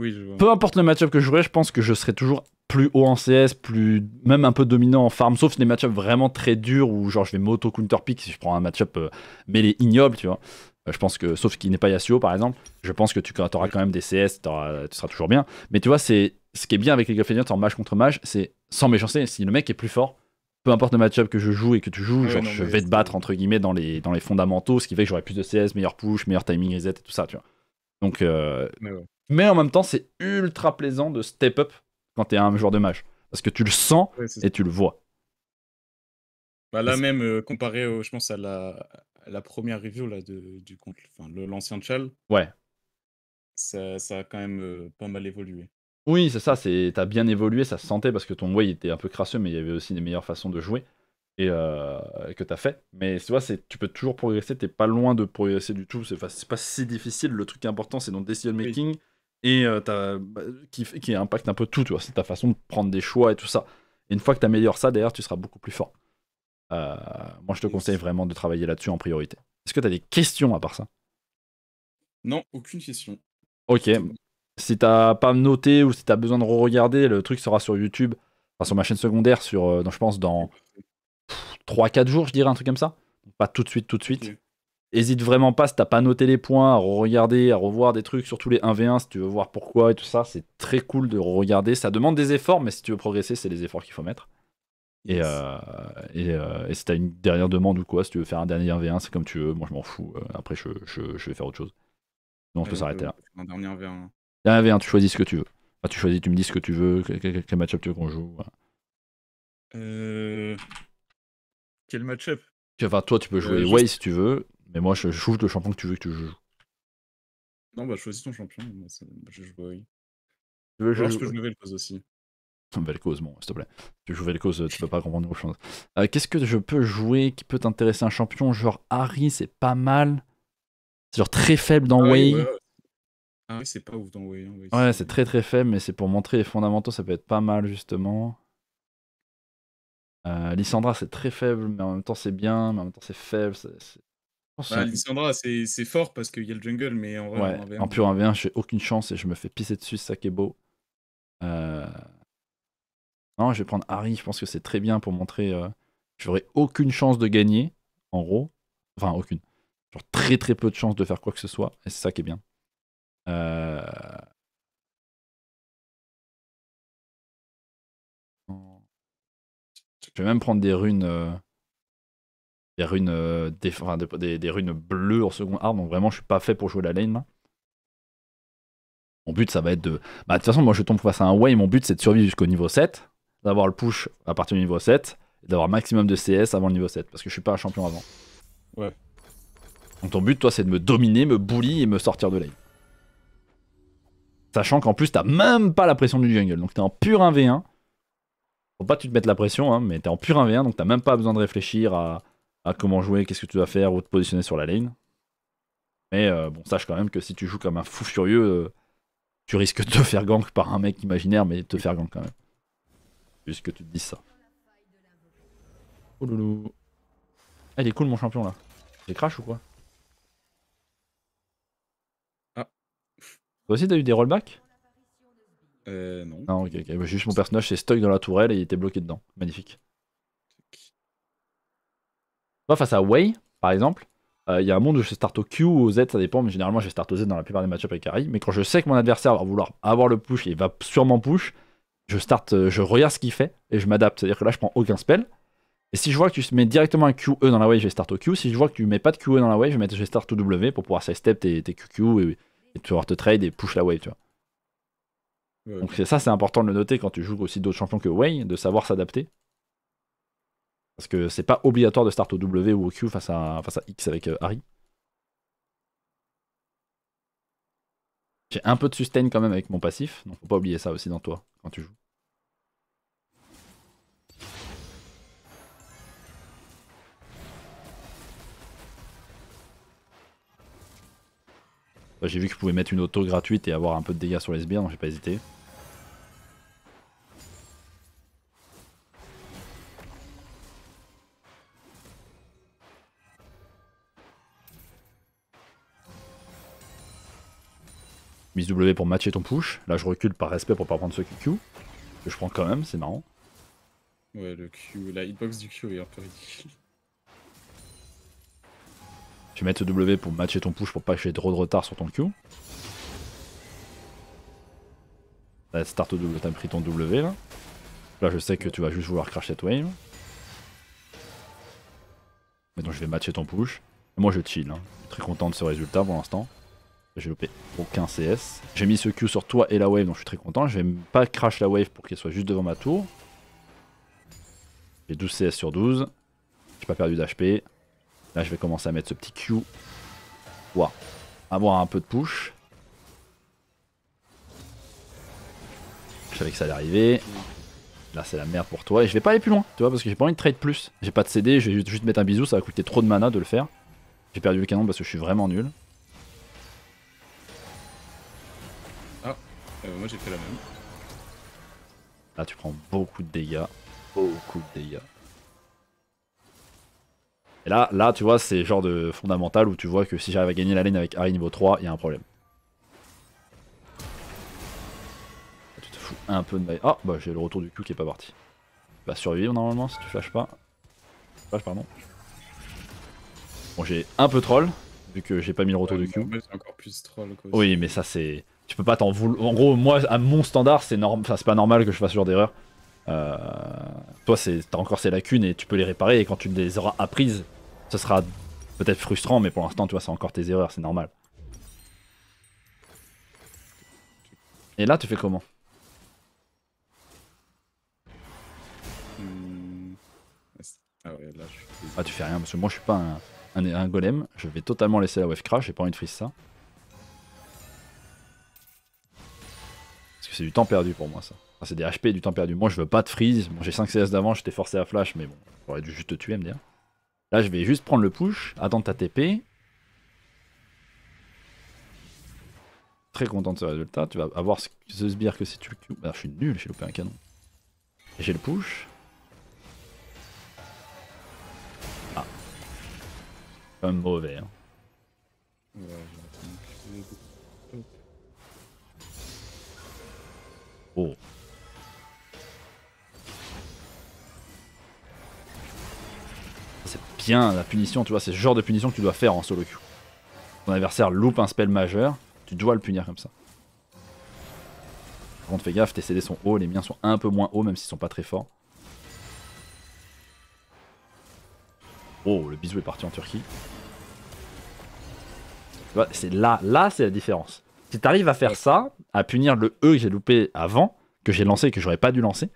oui, Peu importe le matchup que je jouerai, je pense que je serai toujours plus haut en CS, plus même un peu dominant en farm, sauf des matchups vraiment très durs où genre je vais m'auto counter pick si je prends un match-up euh, mêlé ignoble, tu vois. Euh, je pense que sauf qu'il n'est pas Yasuo par exemple, je pense que tu auras quand même des CS, tu seras toujours bien. Mais tu vois, c'est ce qui est bien avec les of Legends en match contre match, c'est sans méchanceté, si le mec est plus fort, peu importe le match-up que je joue et que tu joues, je vais te battre entre guillemets dans les, dans les fondamentaux, ce qui fait que j'aurai plus de CS, meilleur push, meilleur timing reset et tout ça, tu vois. Donc, euh, mais en même temps, c'est ultra plaisant de step up quand t'es un joueur de match, Parce que tu le sens et tu le vois. Bah là même, euh, comparé, je pense, à la, la première review là, de, du compte, enfin, l'ancien Chal. Ouais. Ça, ça, a quand même euh, pas mal évolué. Oui, c'est ça, t'as bien évolué, ça se sentait parce que ton way était un peu crasseux, mais il y avait aussi des meilleures façons de jouer et euh, que t'as fait. Mais tu vois, tu peux toujours progresser, t'es pas loin de progresser du tout, c'est pas si difficile. Le truc important, c'est dans decision making, et euh, bah, qui, impacte un peu tout, c'est ta façon de prendre des choix et tout ça. Et une fois que tu améliores ça, d'ailleurs, tu seras beaucoup plus fort. Euh, moi, je te conseille vraiment de travailler là-dessus en priorité. Est-ce que tu as des questions à part ça Non, aucune question. Ok. Si t'as pas noté ou si as besoin de re-regarder, le truc sera sur YouTube, enfin sur ma chaîne secondaire, sur, euh, dans, je pense dans 3-4 jours, je dirais, un truc comme ça. Pas tout de suite, tout de suite hésite vraiment pas si t'as pas noté les points, à regarder, à revoir des trucs, sur tous les 1v1 si tu veux voir pourquoi et tout ça. C'est très cool de regarder. Ça demande des efforts, mais si tu veux progresser, c'est les efforts qu'il faut mettre. Et, euh, euh, si t'as une dernière demande ou quoi, si tu veux faire un dernier 1v1, c'est comme tu veux. Moi, je m'en fous. Euh, après, je, vais faire autre chose. Non on peut s'arrêter là. Un dernier 1v1. Dernier 1v1, tu choisis ce que tu veux. tu choisis, tu me dis ce que tu veux, quel, match-up tu veux qu'on joue. Euh... Quel match-up Enfin, toi, tu peux jouer Way si tu veux. Mais moi, je, joue le champion que tu veux que tu joues. Non, bah, choisis ton champion. Moi, je joue oui. Je veux jouer je joue jouer Vel'Koz aussi. Vel'Koz, bon, s'il te plaît. Tu joues Vel'Koz, tu peux pas comprendre autre chose. Euh, qu'est-ce que je peux jouer qui peut t'intéresser un champion Genre Harry, c'est pas mal. C'est genre très faible dans Way. Ah oui, c'est pas ouf dans Way. Hein, ouais, c'est très très faible, mais c'est pour montrer les fondamentaux, ça peut être pas mal justement. Euh, Lissandra, c'est très faible, mais en même temps c'est bien, mais en même temps c'est faible. Bah, c'est fort parce qu'il y a le jungle, mais en vrai, en, en pur 1 j'ai aucune chance et je me fais pisser dessus, ça qui est beau. Euh, non, je vais prendre Harry, je pense que c'est très bien pour montrer. Euh, je n'aurai aucune chance de gagner, en gros. Enfin, aucune. Genre très très peu de chance de faire quoi que ce soit, et c'est ça qui est bien. Euh, je vais même prendre des runes des runes, euh, runes bleues en second arbre, donc vraiment je suis pas fait pour jouer la lane. Mon but ça va être de... Bah de toute façon moi je tombe face à un way, mon but c'est de survivre jusqu'au niveau 7, d'avoir le push à partir du niveau 7, d'avoir maximum de CS avant le niveau 7, parce que je suis pas un champion avant. Ouais. Donc ton but toi c'est de me dominer, me bully et me sortir de lane. Sachant qu'en plus t'as même pas la pression du jungle, donc t'es en pur 1v1. Faut pas que tu te mettes la pression, hein, mais t'es en pur 1v1, donc t'as même pas besoin de réfléchir à, à comment jouer, qu'est-ce que tu vas faire, ou te positionner sur la lane. Mais euh, bon, sache quand même que si tu joues comme un fou furieux, euh, tu risques de te faire gank par un mec imaginaire, mais te faire gank quand même. puisque tu te dis ça. Oh loulou. Ah, il est cool mon champion là. J'ai crash ou quoi Ah. Toi aussi t'as eu des rollbacks Euh non. Non, ok, ok. Bah, juste mon personnage s'est stuck dans la tourelle et il était bloqué dedans. Magnifique. Bah, face à Way par exemple, euh, il y a un monde où je start au Q ou au Z, ça dépend, mais généralement je start au Z dans la plupart des matchups avec Harry. Mais quand je sais que mon adversaire va vouloir avoir le push et il va sûrement push, je euh, je regarde ce qu'il fait et je m'adapte. C'est-à-dire que là je prends aucun spell. Et si je vois que tu mets directement un QE dans la wave, je vais start au Q. Si je vois que tu mets pas de QE dans la wave, je vais, start au W pour pouvoir sidestep step tes, tes QQ et, pouvoir te trade et push la wave, tu vois. Donc ça c'est important de le noter quand tu joues aussi d'autres champions que Way, de savoir s'adapter parce que c'est pas obligatoire de start au W ou au Q face à, X avec euh, Harry. J'ai un peu de sustain quand même avec mon passif, donc faut pas oublier ça aussi dans toi quand tu joues. Bah, j'ai vu que je pouvais mettre une auto gratuite et avoir un peu de dégâts sur les sbires, donc j'ai pas hésité. Mise W pour matcher ton push. Là, je recule par respect pour pas prendre ce Q Que je prends quand même, c'est marrant. Ouais, le Q, la hitbox du Q est un peu ridicule. Tu mets W pour matcher ton push pour pas que j'ai trop de retard sur ton Q. Là, start double, t'as pris ton W là. Là, je sais que tu vas juste vouloir crash cette wave. Mais donc, je vais matcher ton push. moi, je chill. Hein. très content de ce résultat pour l'instant. J'ai loupé aucun CS. J'ai mis ce Q sur toi et la wave, donc je suis très content. Je vais pas crash la wave pour qu'elle soit juste devant ma tour. J'ai 12 CS sur 12. J'ai pas perdu d'HP. Là, je vais commencer à mettre ce petit Q. Wow. Avoir un peu de push. Je savais que ça allait arriver. Là, c'est la merde pour toi. Et je vais pas aller plus loin, tu vois, parce que j'ai pas envie de trade plus. J'ai pas de CD, je vais juste mettre un bisou. Ça va coûter trop de mana de le faire. J'ai perdu le canon parce que je suis vraiment nul. Euh, moi j'ai fait la même. Là tu prends beaucoup de dégâts. Beaucoup de dégâts. Et là, là tu vois, c'est genre de fondamental où tu vois que si j'arrive à gagner la lane avec Harry niveau 3, il y a un problème. Ah, tu te fous un peu de... Ah bah j'ai le retour du Q qui est pas parti. Tu vas survivre normalement si tu flashes pas. Flash pardon. Bon j'ai un peu troll, vu que j'ai pas mis le retour du Q. Oui mais ça c'est tu peux pas t'en vouloir. En gros, moi, à mon standard, c'est enfin, pas normal que je fasse ce genre d'erreur. Euh... Toi, t'as encore ces lacunes et tu peux les réparer. Et quand tu les auras apprises, ce sera peut-être frustrant, mais pour l'instant, tu vois, c'est encore tes erreurs, c'est normal. Et là, tu fais comment hmm. ah, ah, tu fais rien, parce que moi, je suis pas un, golem. Je vais totalement laisser la wave crash, j'ai pas envie de freeze ça. c'est du temps perdu pour moi ça. c'est des HP du temps perdu. Moi je veux pas de freeze. j'ai 5 CS d'avant, j'étais forcé à flash, mais bon, j'aurais dû juste te tuer MDR. Là je vais juste prendre le push, attendre ta TP. Très content de ce résultat. Tu vas avoir ce, sbire que si tu le bah, je suis nul, j'ai loupé un canon. J'ai le push. Ah. Un mauvais. Hein. Oh. C'est bien la punition, tu vois, c'est ce genre de punition que tu dois faire en solo queue. Ton adversaire loupe un spell majeur, tu dois le punir comme ça. Par contre, fais gaffe, tes CD sont hauts, les miens sont un peu moins hauts, même s'ils sont pas très forts. Oh, le bisou est parti en Turquie. c'est là, là c'est la différence. Si tu arrives à faire ça, à punir le E que j'ai loupé avant, que j'ai lancé et que j'aurais pas dû lancer,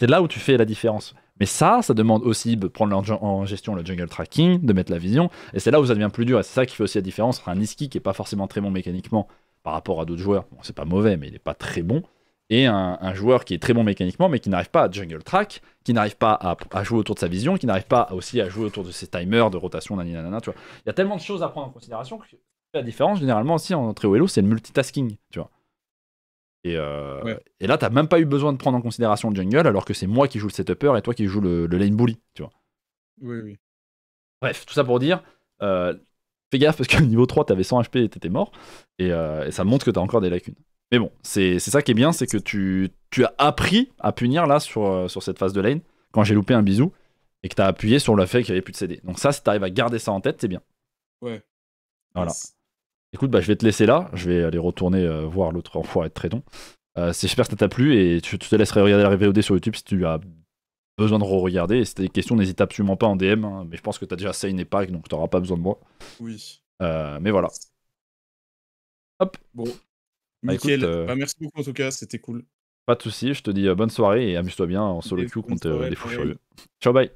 c'est là où tu fais la différence. Mais ça, ça demande aussi de prendre en gestion le jungle tracking, de mettre la vision, et c'est là où ça devient plus dur. Et c'est ça qui fait aussi la différence entre un Niski qui est pas forcément très bon mécaniquement par rapport à d'autres joueurs, bon, c'est pas mauvais, mais il n'est pas très bon, et un, joueur qui est très bon mécaniquement, mais qui n'arrive pas à jungle track, qui n'arrive pas à, à, jouer autour de sa vision, qui n'arrive pas aussi à jouer autour de ses timers, de rotation, nanana, tu vois. Il y a tellement de choses à prendre en considération que la différence généralement aussi en entrée c'est le multitasking, tu vois. Et, euh, et là, t'as même pas eu besoin de prendre en considération le jungle, alors que c'est moi qui joue le setupper et toi qui joue le, lane bully, tu vois. Oui, oui. Bref, tout ça pour dire, euh, fais gaffe parce que niveau 3, t'avais 100 HP et t'étais mort, euh, et, ça montre que t'as encore des lacunes. Mais bon, c'est ça qui est bien, c'est que tu, as appris à punir là sur, sur cette phase de lane, quand j'ai loupé un bisou, et que t'as appuyé sur le fait qu'il n'y avait plus de CD. Donc ça, si t'arrives à garder ça en tête, c'est bien. Ouais. Voilà. Écoute, bah, je vais te laisser là. Je vais aller retourner euh, voir l'autre enfoiré de Trédon. Euh, J'espère que ça t'a plu et tu, te laisserai regarder la VOD sur YouTube si tu as besoin de re-regarder. Et si t'as des questions, n'hésite absolument pas en DM. Hein. mais je pense que t'as déjà Sain et pas donc t'auras pas besoin de moi. Oui. Euh, mais voilà. Hop. Bon. Bah, euh, bah, merci beaucoup en tout cas, c'était cool. Pas de soucis, je te dis bonne soirée et amuse-toi bien en solo queue contre des fous furieux. Ciao, bye.